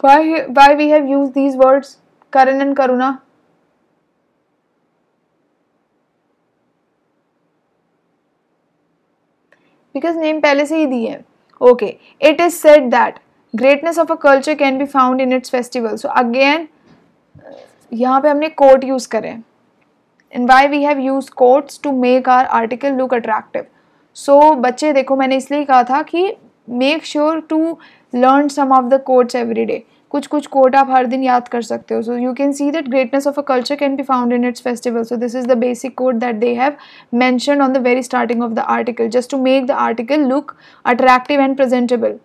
why we have use these words Karan and Karuna because name पहले से ही दी है okay it is said that greatness of a culture can be found in its festival so again यहाँ पे हमने कोट यूज करें and why we have use quotes to make our article look attractive so बच्चे देखो मैंने इसलिए कहा था कि make sure to learn some of the quotes every day कुछ कुछ कोट आप हर दिन याद कर सकते हो so you can see that greatness of a culture can be found in its festival so this is the basic quote that they have mention on the very starting of the article just to make the article look attractive and presentable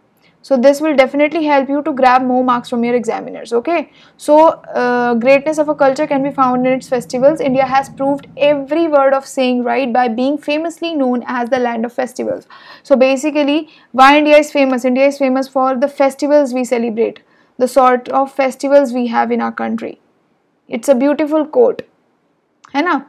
So this will definitely help you to grab more marks from your examiners, okay? So uh, greatness of a culture can be found in its festivals. India has proved every word of saying right by being famously known as the land of festivals. So basically, why India is famous? India is famous for the festivals we celebrate, the sort of festivals we have in our country. It's a beautiful quote, है ना?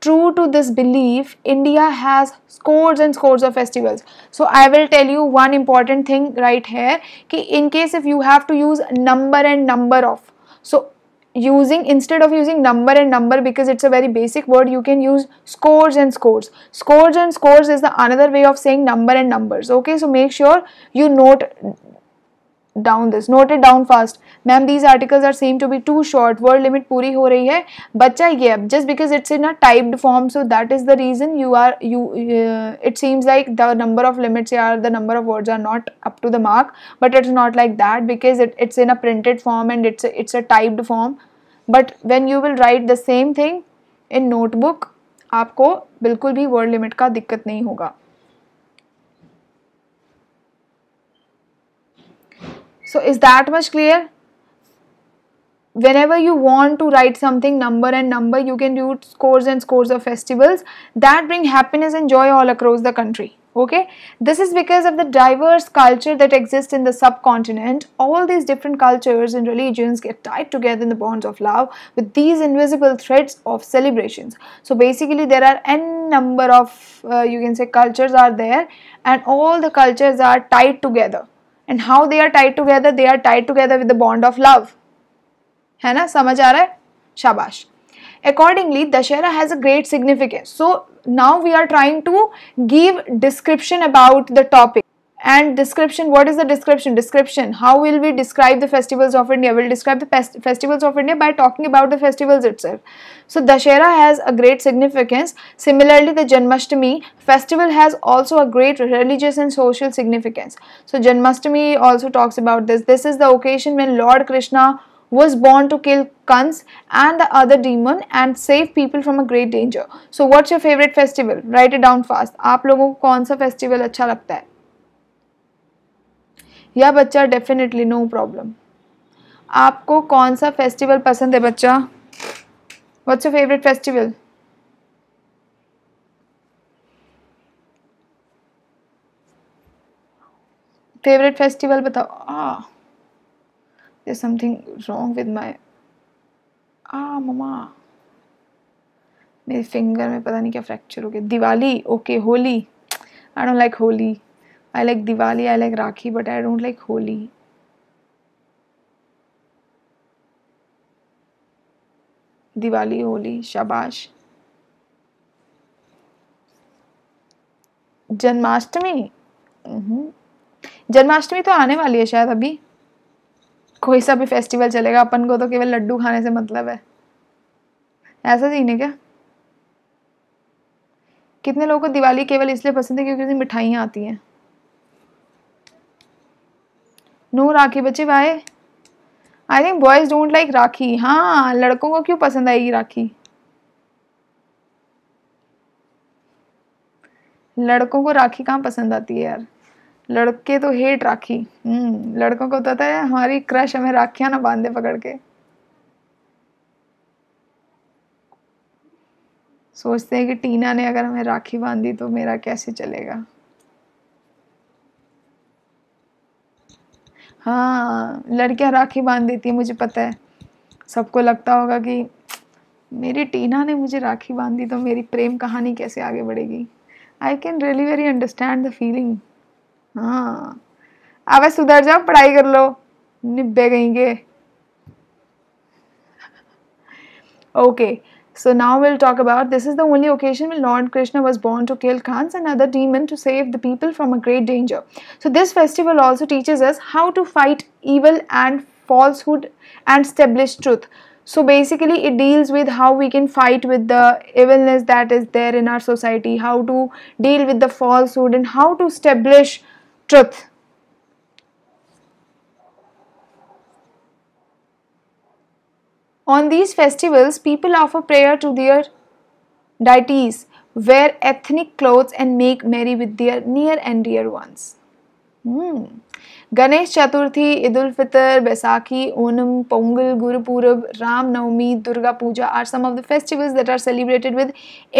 true to this belief, India has scores and scores of festivals. So I will tell you one important thing right here, ki in case if you have to use number and number of. So using instead of using number and number because it's a very basic word you can use scores and scores scores and scores is the another way of saying number and numbers okay so make sure you note down this note it down fast ma'am these articles are seem to be too short word limit पूरी हो रही है बच्चा ये अब just because it's in a typed form so that is the reason you are you it seems like the number of limits are the number of words are not up to the mark but it's not like that because it it's in a printed form and it's it's a typed form but when you will write the same thing in notebook आपको बिल्कुल भी word limit का दिक्कत नहीं होगा So is that much clear? Whenever you want to write something number and number, you can do scores and scores of festivals that bring happiness and joy all across the country okay this is because of the diverse culture that exists in the subcontinent all these different cultures and religions get tied together in the bonds of love with these invisible threads of celebrations so basically there are n number of uh, you can say cultures are there and all the cultures are tied together and how they are tied together they are tied together with the bond of love hai na samajh aa raha shabash accordingly dashera has a great significance so now we are trying to give description about the topic and description what is the description description how will we describe the festivals of india we'll describe the festivals of india by talking about the festivals itself so dashera has a great significance similarly the janmashtami festival has also a great religious and social significance so janmashtami also talks about this this is the occasion when lord krishna was born to kill Kans and the other demon and save people from a great danger. So what's your favorite festival? Write it down fast. आप लोगों को कौन सा festival अच्छा लगता है? या बच्चा डेफिनेटली नो प्रॉब्लम आपको कौन सा फेस्टिवल पसंद है बच्चा what's your favourite festival favourite festival बताओ ah something wrong with my ah ah, ah मेरे फिंगर में पता नहीं क्या फ्रैक्चर हो गया Diwali okay Holi I don't like Holi I like Diwali I like Rakhi but I don't like Holi Diwali Holi Shabash. Janmashtami Janmashtami mm-hmm. तो आने वाली है शायद अभी कोई सा भी फेस्टिवल चलेगा अपन को तो केवल लड्डू खाने से मतलब है ऐसा सीन है क्या कितने लोगों को दिवाली केवल इसलिए पसंद है क्योंकि उसमें मिठाइयाँ आती हैं नो राखी बच्चे भाई I think boys don't like Rakhi हाँ लड़कों को क्यों पसंद आएगी राखी लड़कों को राखी कहाँ पसंद आती है यार लड़के तो हेट राखी हम्म लड़कों को तो है हमारी क्रश हमें राखियाँ ना बांधे पकड़ के सोचते हैं कि टीना ने अगर हमें राखी बांधी तो मेरा कैसे चलेगा हाँ लड़कियाँ राखी बांध देती है मुझे पता है सबको लगता होगा कि मेरी टीना ने मुझे राखी बांध दी तो मेरी प्रेम कहानी कैसे आगे बढ़ेगी I can really very understand the feeling हाँ अब सुधर जाओ पढ़ाई कर लो निब्बे गएंगे okay okay. So now we'll talk about this is the only occasion when Lord Krishna was born to kill Khans and other demons to save the people from a great danger. So this festival also teaches us how to fight evil and falsehood and establish truth. So basically it deals with how we can fight with the evilness that is there in our society, how to deal with the falsehood and how to establish truth On these festivals, people offer prayer to their deities, wear ethnic clothes and make merry with their near and dear ones. Hmm. Ganesh Chaturthi, Eid ul Fitr Baisakhi Onam Pongal guru purab ram navami durga puja are some of the festivals that are celebrated with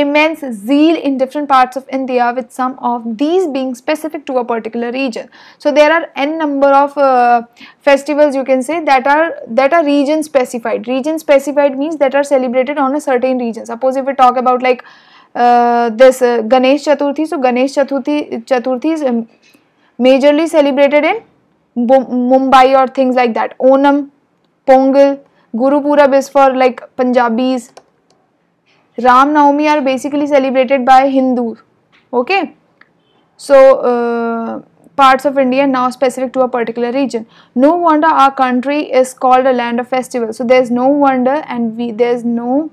immense zeal in different parts of india with some of these being specific to a particular region so there are n number of uh, festivals you can say that are that are region specified region specified means that are celebrated on a certain region suppose if we talk about like uh, this uh, ganesh chaturthi so ganesh chaturthi chaturthi is um, majorly celebrated in Mumbai or things like that. Onam, Pongal, Guru Purab is for like Punjabis. Ram Navami are basically celebrated by Hindus. Okay, so uh, parts of India now specific to a particular region. No wonder our country is called a land of festivals. So there's no wonder and we there's no.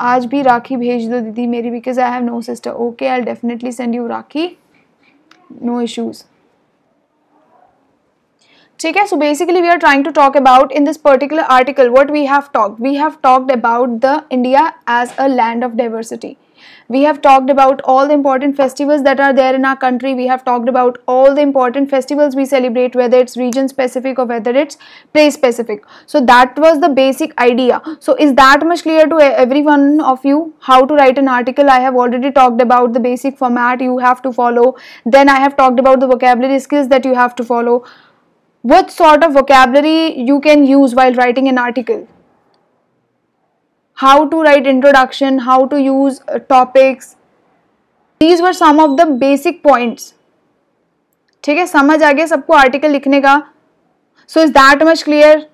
आज भी राखी भेज दो दीदी मेरी because I have no sister okay I definitely send you Rakhi No issues. ठीक है so basically we are trying to talk about in this particular article have we have have we have talked about the India as a land of diversity we have talked about all the important festivals that are there in our country we have talked about all the important festivals we celebrate whether it's region specific or whether it's place specific so that was the basic idea so is that much clear to every one of you how to write an article i have already talked about the basic format you have to follow then i have talked about the vocabulary skills that you have to follow what sort of vocabulary you can use while writing an article how to write introduction how to use uh, topics these were some of the basic points ठीक है समझ आ गया सबको article लिखने का so is that much clear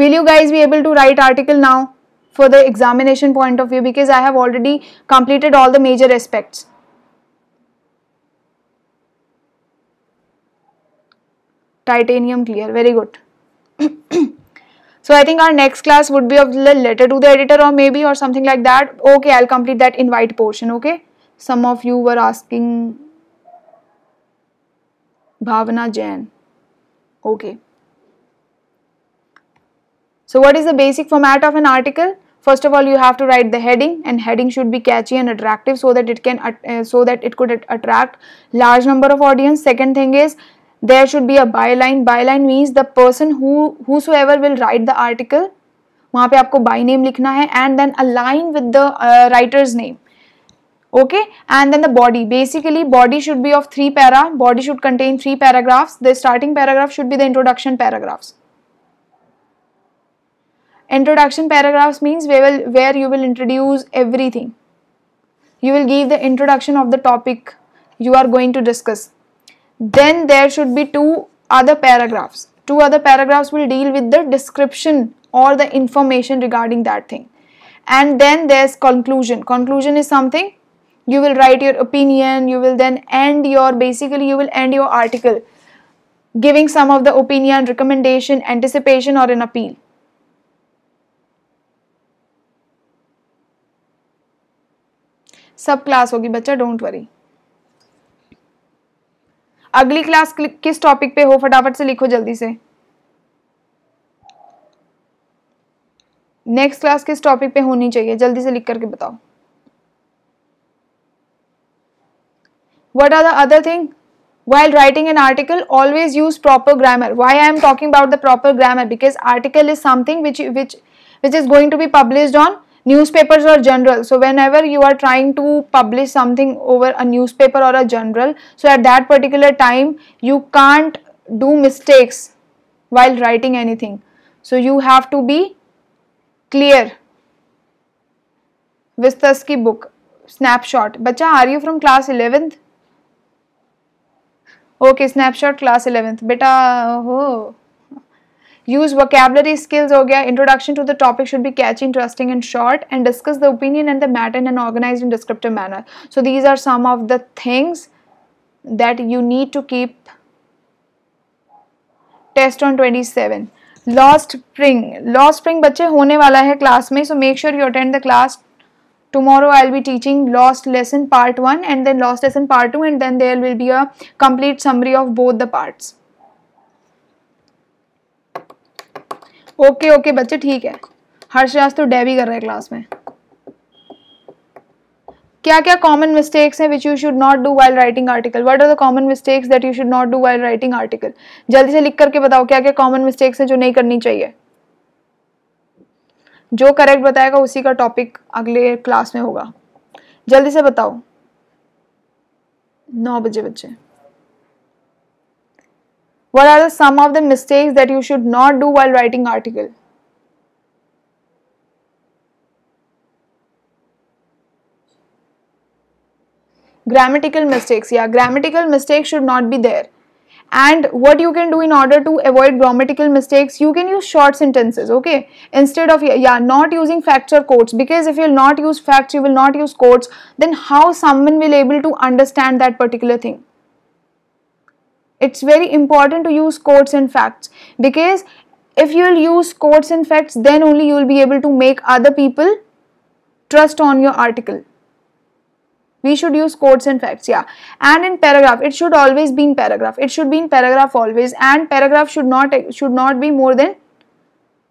will you guys be able to write article now for the examination point of view because I have already completed all the major aspects. titanium clear very good so i think our next class would be of the letter to the editor or maybe or something like that okay i'll complete that invite portion okay some of you were asking bhavana jain okay so what is the basic format of an article first of all you have to write the heading and heading should be catchy and attractive so that it can uh, so that it could attract large number of audience second thing is there should be a byline byline means the person who whosoever will write the article वहाँ पे आपको by name लिखना है and then align with the uh, writer's name okay and then the body basically body should be of three para body should contain three paragraphs the starting paragraph should be the introduction paragraphs introduction paragraphs means where, will, where you will introduce everything you will give the introduction of the topic you are going to discuss then there should be two other paragraphs two other paragraphs will deal with the description or the information regarding that thing and then there's conclusion conclusion is something you will write your opinion you will then end your basically you will end your article giving some of the opinion recommendation anticipation or an appeal Subclass class होगी don't worry. अगली class किस topic पे हो फटाफट से लिखो जल्दी से नेक्स्ट क्लास किस टॉपिक पे होनी चाहिए जल्दी से लिख करके बताओ what are the other thing while writing an article always use proper grammar why I am talking about the proper grammar because article is something which is going to be publish on newspapers or general, so whenever you are trying to publish something over a newspaper or a journal so at that particular time you can't do mistakes while writing anything so you have to be clear Vistas ki book snapshot bacha are you from class 11th okay snapshot class 11th beta oh use vocabulary skills हो गया introduction to the topic should भी catch interesting and short and discuss the opinion and the matter and organise in descriptive manner so these are some of the things that you need to keep test on twenty seven lost spring lost spring बच्चे होने वाला है class में so make sure you attend the class tomorrow I will be teaching lost lesson part one and then lost lesson part two and then there will be a complete summary of both the parts okay okay बच्चे ठीक है हर्ष राज तो Davy ही कर रहे हैं class में क्या क्या कॉमन मिस्टेक्स हैं which you should not do while writing article what are the common mistakes that you should not do while writing article जल्दी से लिख करके बताओ क्या क्या कॉमन मिस्टेक्स हैं जो नहीं करनी चाहिए जो करेक्ट बताएगा उसी का टॉपिक अगले क्लास में होगा जल्दी से बताओ नौ बजे बच्चे What are some of the mistakes that you should not do while writing article? Grammatical mistakes, yeah, grammatical mistakes should not be there. And what you can do in order to avoid grammatical mistakes, you can use short sentences, okay? Instead of, yeah, not using facts or quotes because if you will not use facts, you will not use quotes, then how someone will able to understand that particular thing? It's very important to use quotes and facts because if you will use quotes and facts then only you will be able to make other people trust on your article. We should use quotes and facts, yeah. And in paragraph, it should always be in paragraph. It should be in paragraph always and paragraph should not should not be more than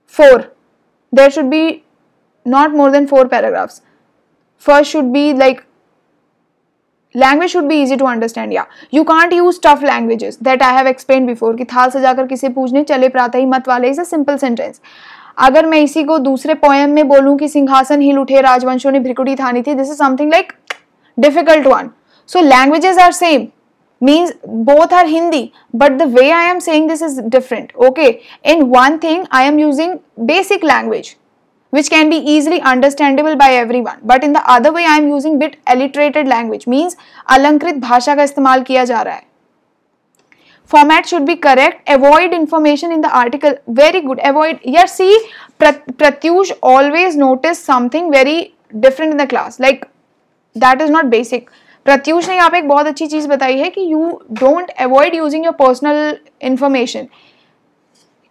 4. There should be not more than 4 paragraphs. First should be like language should be easy to understand या you can't use tough languages that I have explain before कि थाल से जाकर किसे पूछने चले प्रातः ही मत वाले इज अ सिंपल सेंटेंस अगर मैं इसी को दूसरे पोएम में बोलूँ कि सिंहासन हिल उठे राजवंशों ने भ्रिकुटी थानी थी this is something like difficult one so languages are same means both are hindi but the way i am saying this is different okay in one thing i am using basic language which can be easily understandable by everyone. But in the other way, I am using bit alliterated language, means alankrit bhasha ka istamal kiya ja raha hai. Format should be correct. Avoid information in the article. Very good. Avoid. Yeah, see, Pratyush always notice something very different in the class. Like, that is not basic. Pratyush ne aap ek bahut achi cheez batai hai ki you don't avoid using your personal information.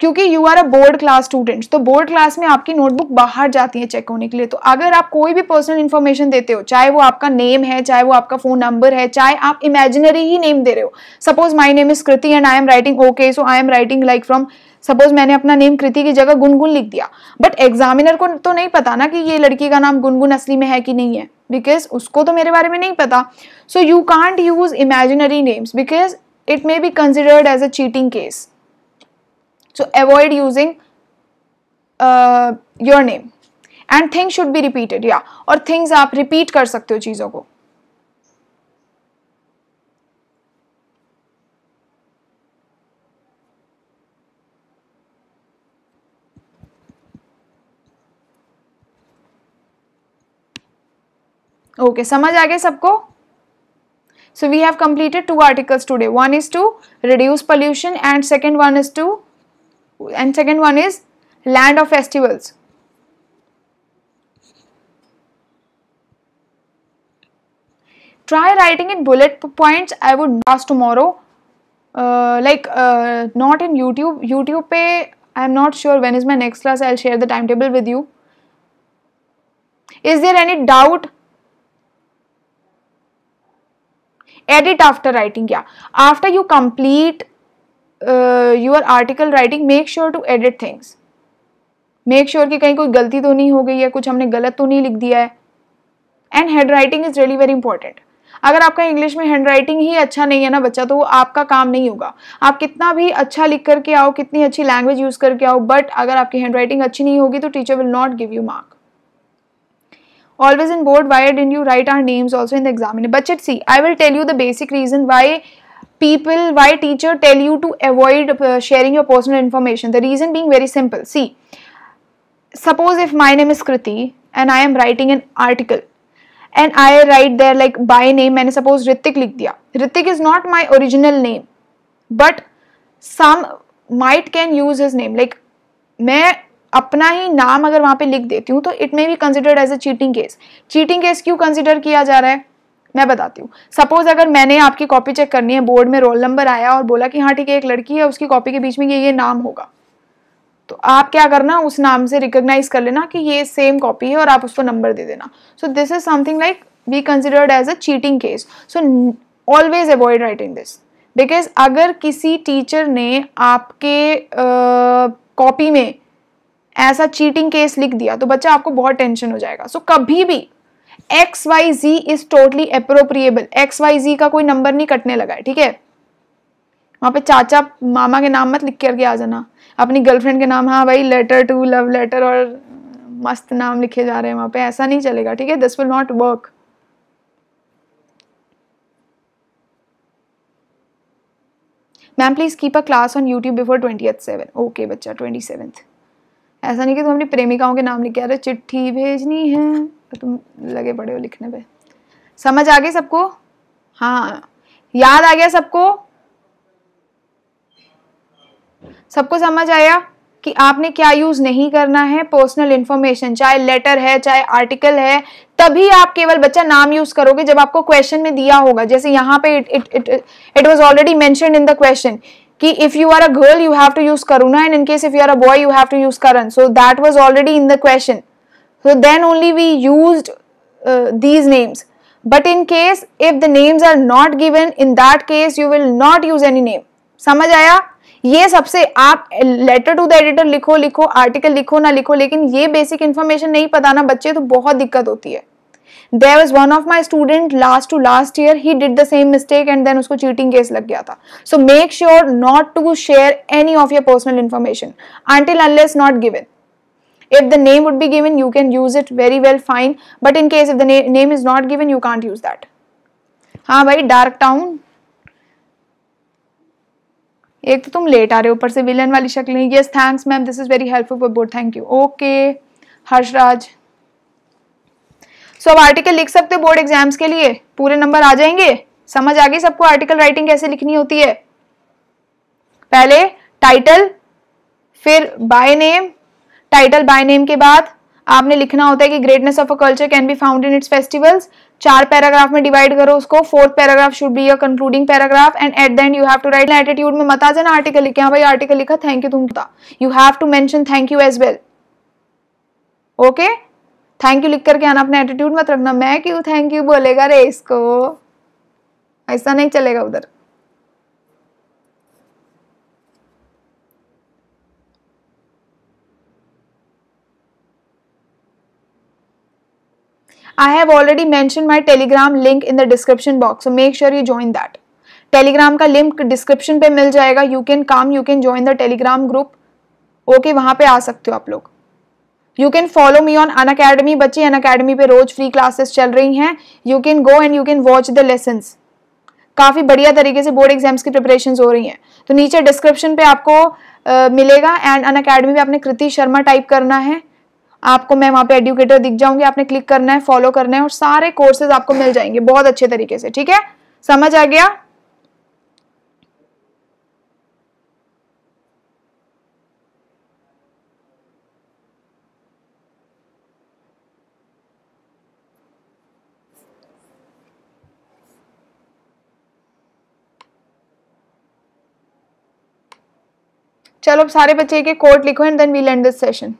क्योंकि you are a board class students तो board class में आपकी notebook बाहर जाती है check होने के लिए तो अगर आप कोई भी पर्सनल इन्फॉर्मेशन देते हो चाहे वो आपका नेम है चाहे वो आपका फोन नंबर है चाहे आप इमेजिनरी ही नेम दे रहे हो suppose my name is Kriti and I am writing okay so I am writing like from suppose मैंने अपना नेम कृति की जगह गुनगुन लिख दिया बट एग्जामिनर को तो नहीं पता ना कि ये लड़की का नाम गुनगुन असली में है कि नहीं है बिकॉज उसको तो मेरे बारे में नहीं पता so you can't use imaginary names because it may be considered as a cheating case So avoid using uh, your name. And things should be repeated या और थिंग्स आप रिपीट कर सकते हो चीज़ों को ओके okay, समझ आ गया सबको so we have completed two articles today one is to reduce pollution and second one is to and second one is land of festivals. Try writing in bullet points. I would ask tomorrow. Uh, like uh, not in YouTube. YouTube pay. I am not sure when is my next class. I'll share the timetable with you. Is there any doubt? Edit after writing. Yeah. After you complete uh, your article writing make sure to edit things make sure कि कहीं कोई गलती तो नहीं हो गई है कुछ हमने गलत तो नहीं लिख दिया है and hand writing is really very important अगर आपका इंग्लिश में हैंड राइटिंग ही अच्छा नहीं है ना बच्चा तो वो आपका काम नहीं होगा आप कितना भी अच्छा लिख करके आओ कितनी अच्छी लैंग्वेज यूज़ करके आओ बट अगर आपकी हैंड राइटिंग अच्छी नहीं होगी तो teacher will not give you mark always in board why didn't you write our names also in the examination but see i will tell you the basic reason why people why teacher tell you to avoid uh, sharing your personal information the reason being very simple see suppose if my name is kriti and i am writing an article and i write there like by name maine suppose ritik likh diya ritik is not my original name but some might can use his name like main अपना ही नाम अगर वहां पे लिख देती हूँ तो it may be considered as a cheating case cheating case क्यों कंसिडर किया जा रहा है मैं बताती हूँ सपोज अगर मैंने आपकी कॉपी चेक करनी है बोर्ड में रोल नंबर आया और बोला कि हाँ ठीक है एक लड़की है उसकी कॉपी के बीच में ये ये नाम होगा तो आप क्या करना उस नाम से रिकोगनाइज कर लेना कि ये सेम कॉपी है और आप उसको नंबर दे देना so this is something like be considered as a cheating case so always avoid writing this because अगर किसी टीचर ने आपके कॉपी uh, में ऐसा चीटिंग केस लिख दिया तो बच्चा आपको बहुत टेंशन हो जाएगा सो so, कभी भी X Y Z is totally appropriable X Y Z का कोई नंबर नहीं कटने लगा है ठीक है वहां पे चाचा मामा के नाम मत लिख करके आ जाना अपनी गर्लफ्रेंड के नाम हाँ भाई लेटर टू लव लेटर और मस्त नाम लिखे जा रहे हैं वहां पे ऐसा नहीं चलेगा ठीक है this will not work ma'am please keep a class on YouTube before twenty seven okay बच्चा ट्वेंटी ऐसा नहीं कि तुम अपनी प्रेमिकाओं के नाम लिखे आ रहे चिट्ठी भेजनी है तो तुम लगे पड़े हो लिखने पे समझ आ गई सबको हाँ याद आ गया सबको सबको समझ आया कि आपने क्या यूज नहीं करना है पर्सनल इंफॉर्मेशन चाहे लेटर है चाहे आर्टिकल है तभी आप केवल बच्चा नाम यूज करोगे जब आपको क्वेश्चन में दिया होगा जैसे यहाँ पे it was already mention in the question कि if you are a girl you have to use Karuna and in case if you are a boy you have to use Karan so that was already in the question So then only we used uh, these names. But in case if the names are not given, in that case you will not use any name. समझ आया ये सबसे आप letter to the editor लिखो लिखो article लिखो ना लिखो लेकिन ये बेसिक इन्फॉर्मेशन नहीं पता ना बच्चे तो बहुत दिक्कत होती है there was one of my student last to last year he did the same mistake and then उसको चीटिंग केस लग गया था so make sure not to share any of your personal information until unless not given if the name would be given you can use it very well fine but in case if the na name is not given you can't use that हाँ भाई dark town एक तो तुम late आ रहे हो ऊपर से villain वाली शक्ल है yes thanks ma'am this is very helpful for board thank you okay Harshraj so अब आर्टिकल लिख सकते हो बोर्ड एग्जाम्स के लिए पूरे नंबर आ जाएंगे समझ आ गई सबको आर्टिकल राइटिंग कैसे लिखनी होती है पहले टाइटल फिर by name title by name के बाद आपने लिखना होता है कि greatness of a culture can be found in its festivals चार पैराग्राफ में डिवाइड करो उसको fourth paragraph should be your concluding paragraph and at the end you have to write attitude में मत आ जाना आर्टिकल लिखे हाँ भाई आर्टिकल लिखा थैंक यू तुम you have to mention thank you as well okay thank you लिख करके आना अपना एटीट्यूड मत रखना मैं क्यों थैंक यू बोलेगा रे इसको ऐसा नहीं चलेगा उधर I have already mention my Telegram link in the description box make sure you you that Telegram का लिंक डिस्क्रिप्शन पे मिल जाएगा you can come you can join the Telegram group okay वहाँ पे आ सकते हो आप लोग you can follow me on Unacademy बच्चे अन अकेडमी पे रोज फ्री क्लासेस चल रही हैं you can go and you can watch the lesson काफ़ी बढ़िया तरीके से बोर्ड एग्जाम्स की प्रिपरेशन हो रही हैं तो नीचे डिस्क्रिप्शन पे आपको uh, मिलेगा एंड अन अकेडमी पे आपने कृति शर्मा टाइप करना है आपको मैं वहाँ पे एडुकेटर दिख जाऊंगी आपने क्लिक करना है फॉलो करना है और सारे कोर्सेज आपको मिल जाएंगे बहुत अच्छे तरीके से ठीक है समझ आ गया चलो अब सारे बच्चे के कोर्ट लिखो and then we land this session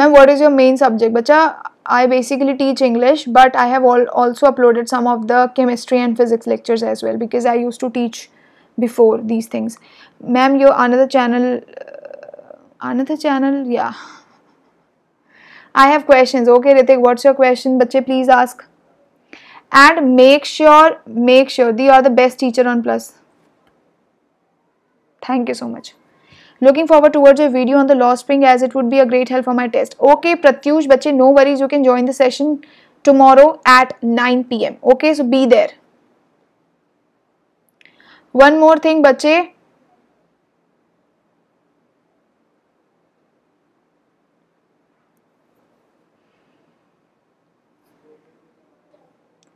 Ma'am, what is your main subject? Bacha, I basically teach English, but I have also uploaded some of the chemistry and physics lectures as well because I used to teach before these things. Ma'am, your another channel, uh, another channel, yeah. I have questions. Okay, Ritik, what's your question? Bache, please ask. And make sure, make sure, you are the best teacher on Plus. Thank you so much. Looking forward toward video on the lost spring as it would be a great help for my test okay Pratyush बच्चे no worry you can join the session tomorrow at nine P M okay so be there one more thing बच्चे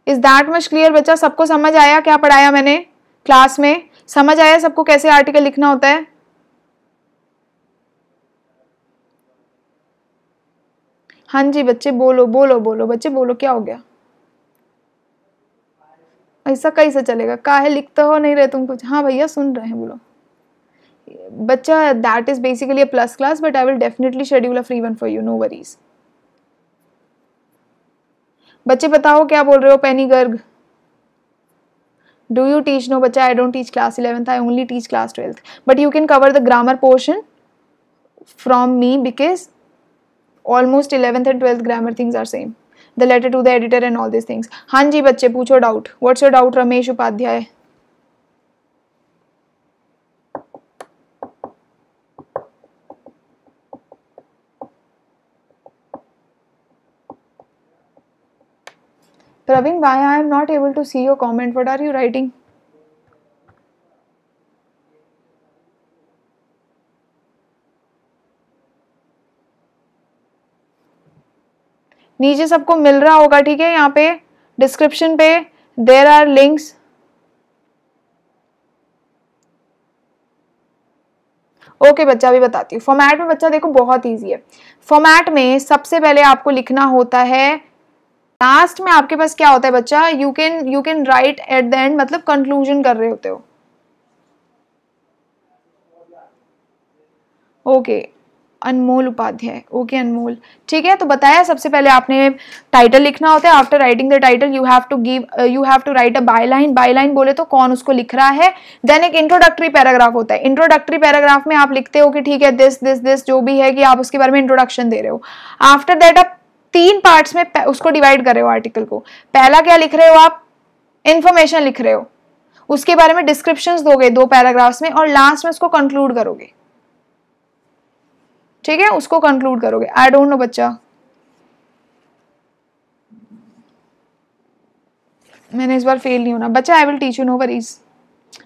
is that much clear बच्चा सबको समझ आया क्या पढ़ाया मैंने class में समझ आया सबको कैसे आर्टिकल लिखना होता है हाँ जी बच्चे बोलो बोलो बोलो बच्चे बोलो क्या हो गया ऐसा कैसे चलेगा काहे लिखते हो नहीं रहे तुम कुछ हाँ भैया सुन रहे हैं बोलो बच्चा that is basically a plus class but I will definitely schedule a free one for you no worries बच्चे बताओ क्या बोल रहे हो Penny Garg do you teach no बच्चा I don't teach class eleventh I only teach class twelfth but you can cover the grammar portion from me because almost eleventh and twelfth grammar things are same the letter to the editor and all this things हाँ जी बच्चे पूछो doubt what's your doubt Ramesh Upadhyay Praveen भाई I am not able to see your comment what are you writing नीचे सबको मिल रहा होगा ठीक है यहाँ पे डिस्क्रिप्शन पे there are links okay okay, बच्चा भी बताती हूँ फॉर्मेट में बच्चा देखो बहुत ईजी है फॉर्मेट में सबसे पहले आपको लिखना होता है लास्ट में आपके पास क्या होता है बच्चा you can you can write at the end मतलब कंक्लूजन कर रहे होते हो ओके अनमोल उपाध्याय ओके अनमोल ठीक है तो बताया सबसे पहले आपने टाइटल लिखना होता है after writing the title you have to give you have to write a by line by line बोले तो कौन उसको लिख रहा है देन एक इंट्रोडक्टरी पैराग्राफ होता है इंट्रोडक्टरी पैराग्राफ में आप लिखते हो कि ठीक है दिस दिस दिस जो भी है कि आप उसके बारे में इंट्रोडक्शन दे रहे हो आफ्टर दैट आप तीन पार्ट्स में उसको डिवाइड कर रहे हो आर्टिकल को पहला क्या लिख रहे हो आप इन्फॉर्मेशन लिख रहे हो उसके बारे में डिस्क्रिप्शन दोगे दो पैराग्राफ्स में और लास्ट में उसको कंक्लूड करोगे ठीक है उसको कंक्लूड करोगे आई डोंट नो बच्चा मैंने इस बार फेल नहीं होना बच्चा I will teach you no worries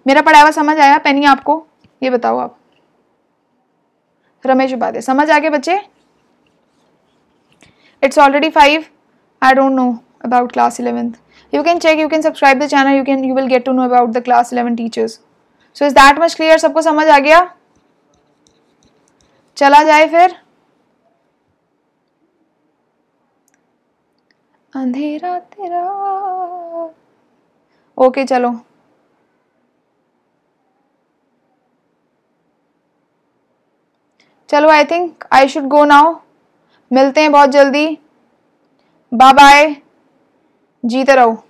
मेरा पढ़ावा समझ आया पेनी आपको ये बताओ आप रमेश उपाध्याय समझ आ गए बच्चे it's already five I don't know about class eleventh you can check you can subscribe the channel you can you will get to know about the class eleven teachers so is that much clear सबको समझ आ गया चला जाए फिर अंधेरा तेरा okay चलो चलो I think I should go now मिलते हैं बहुत जल्दी बाय बाय जीते रहो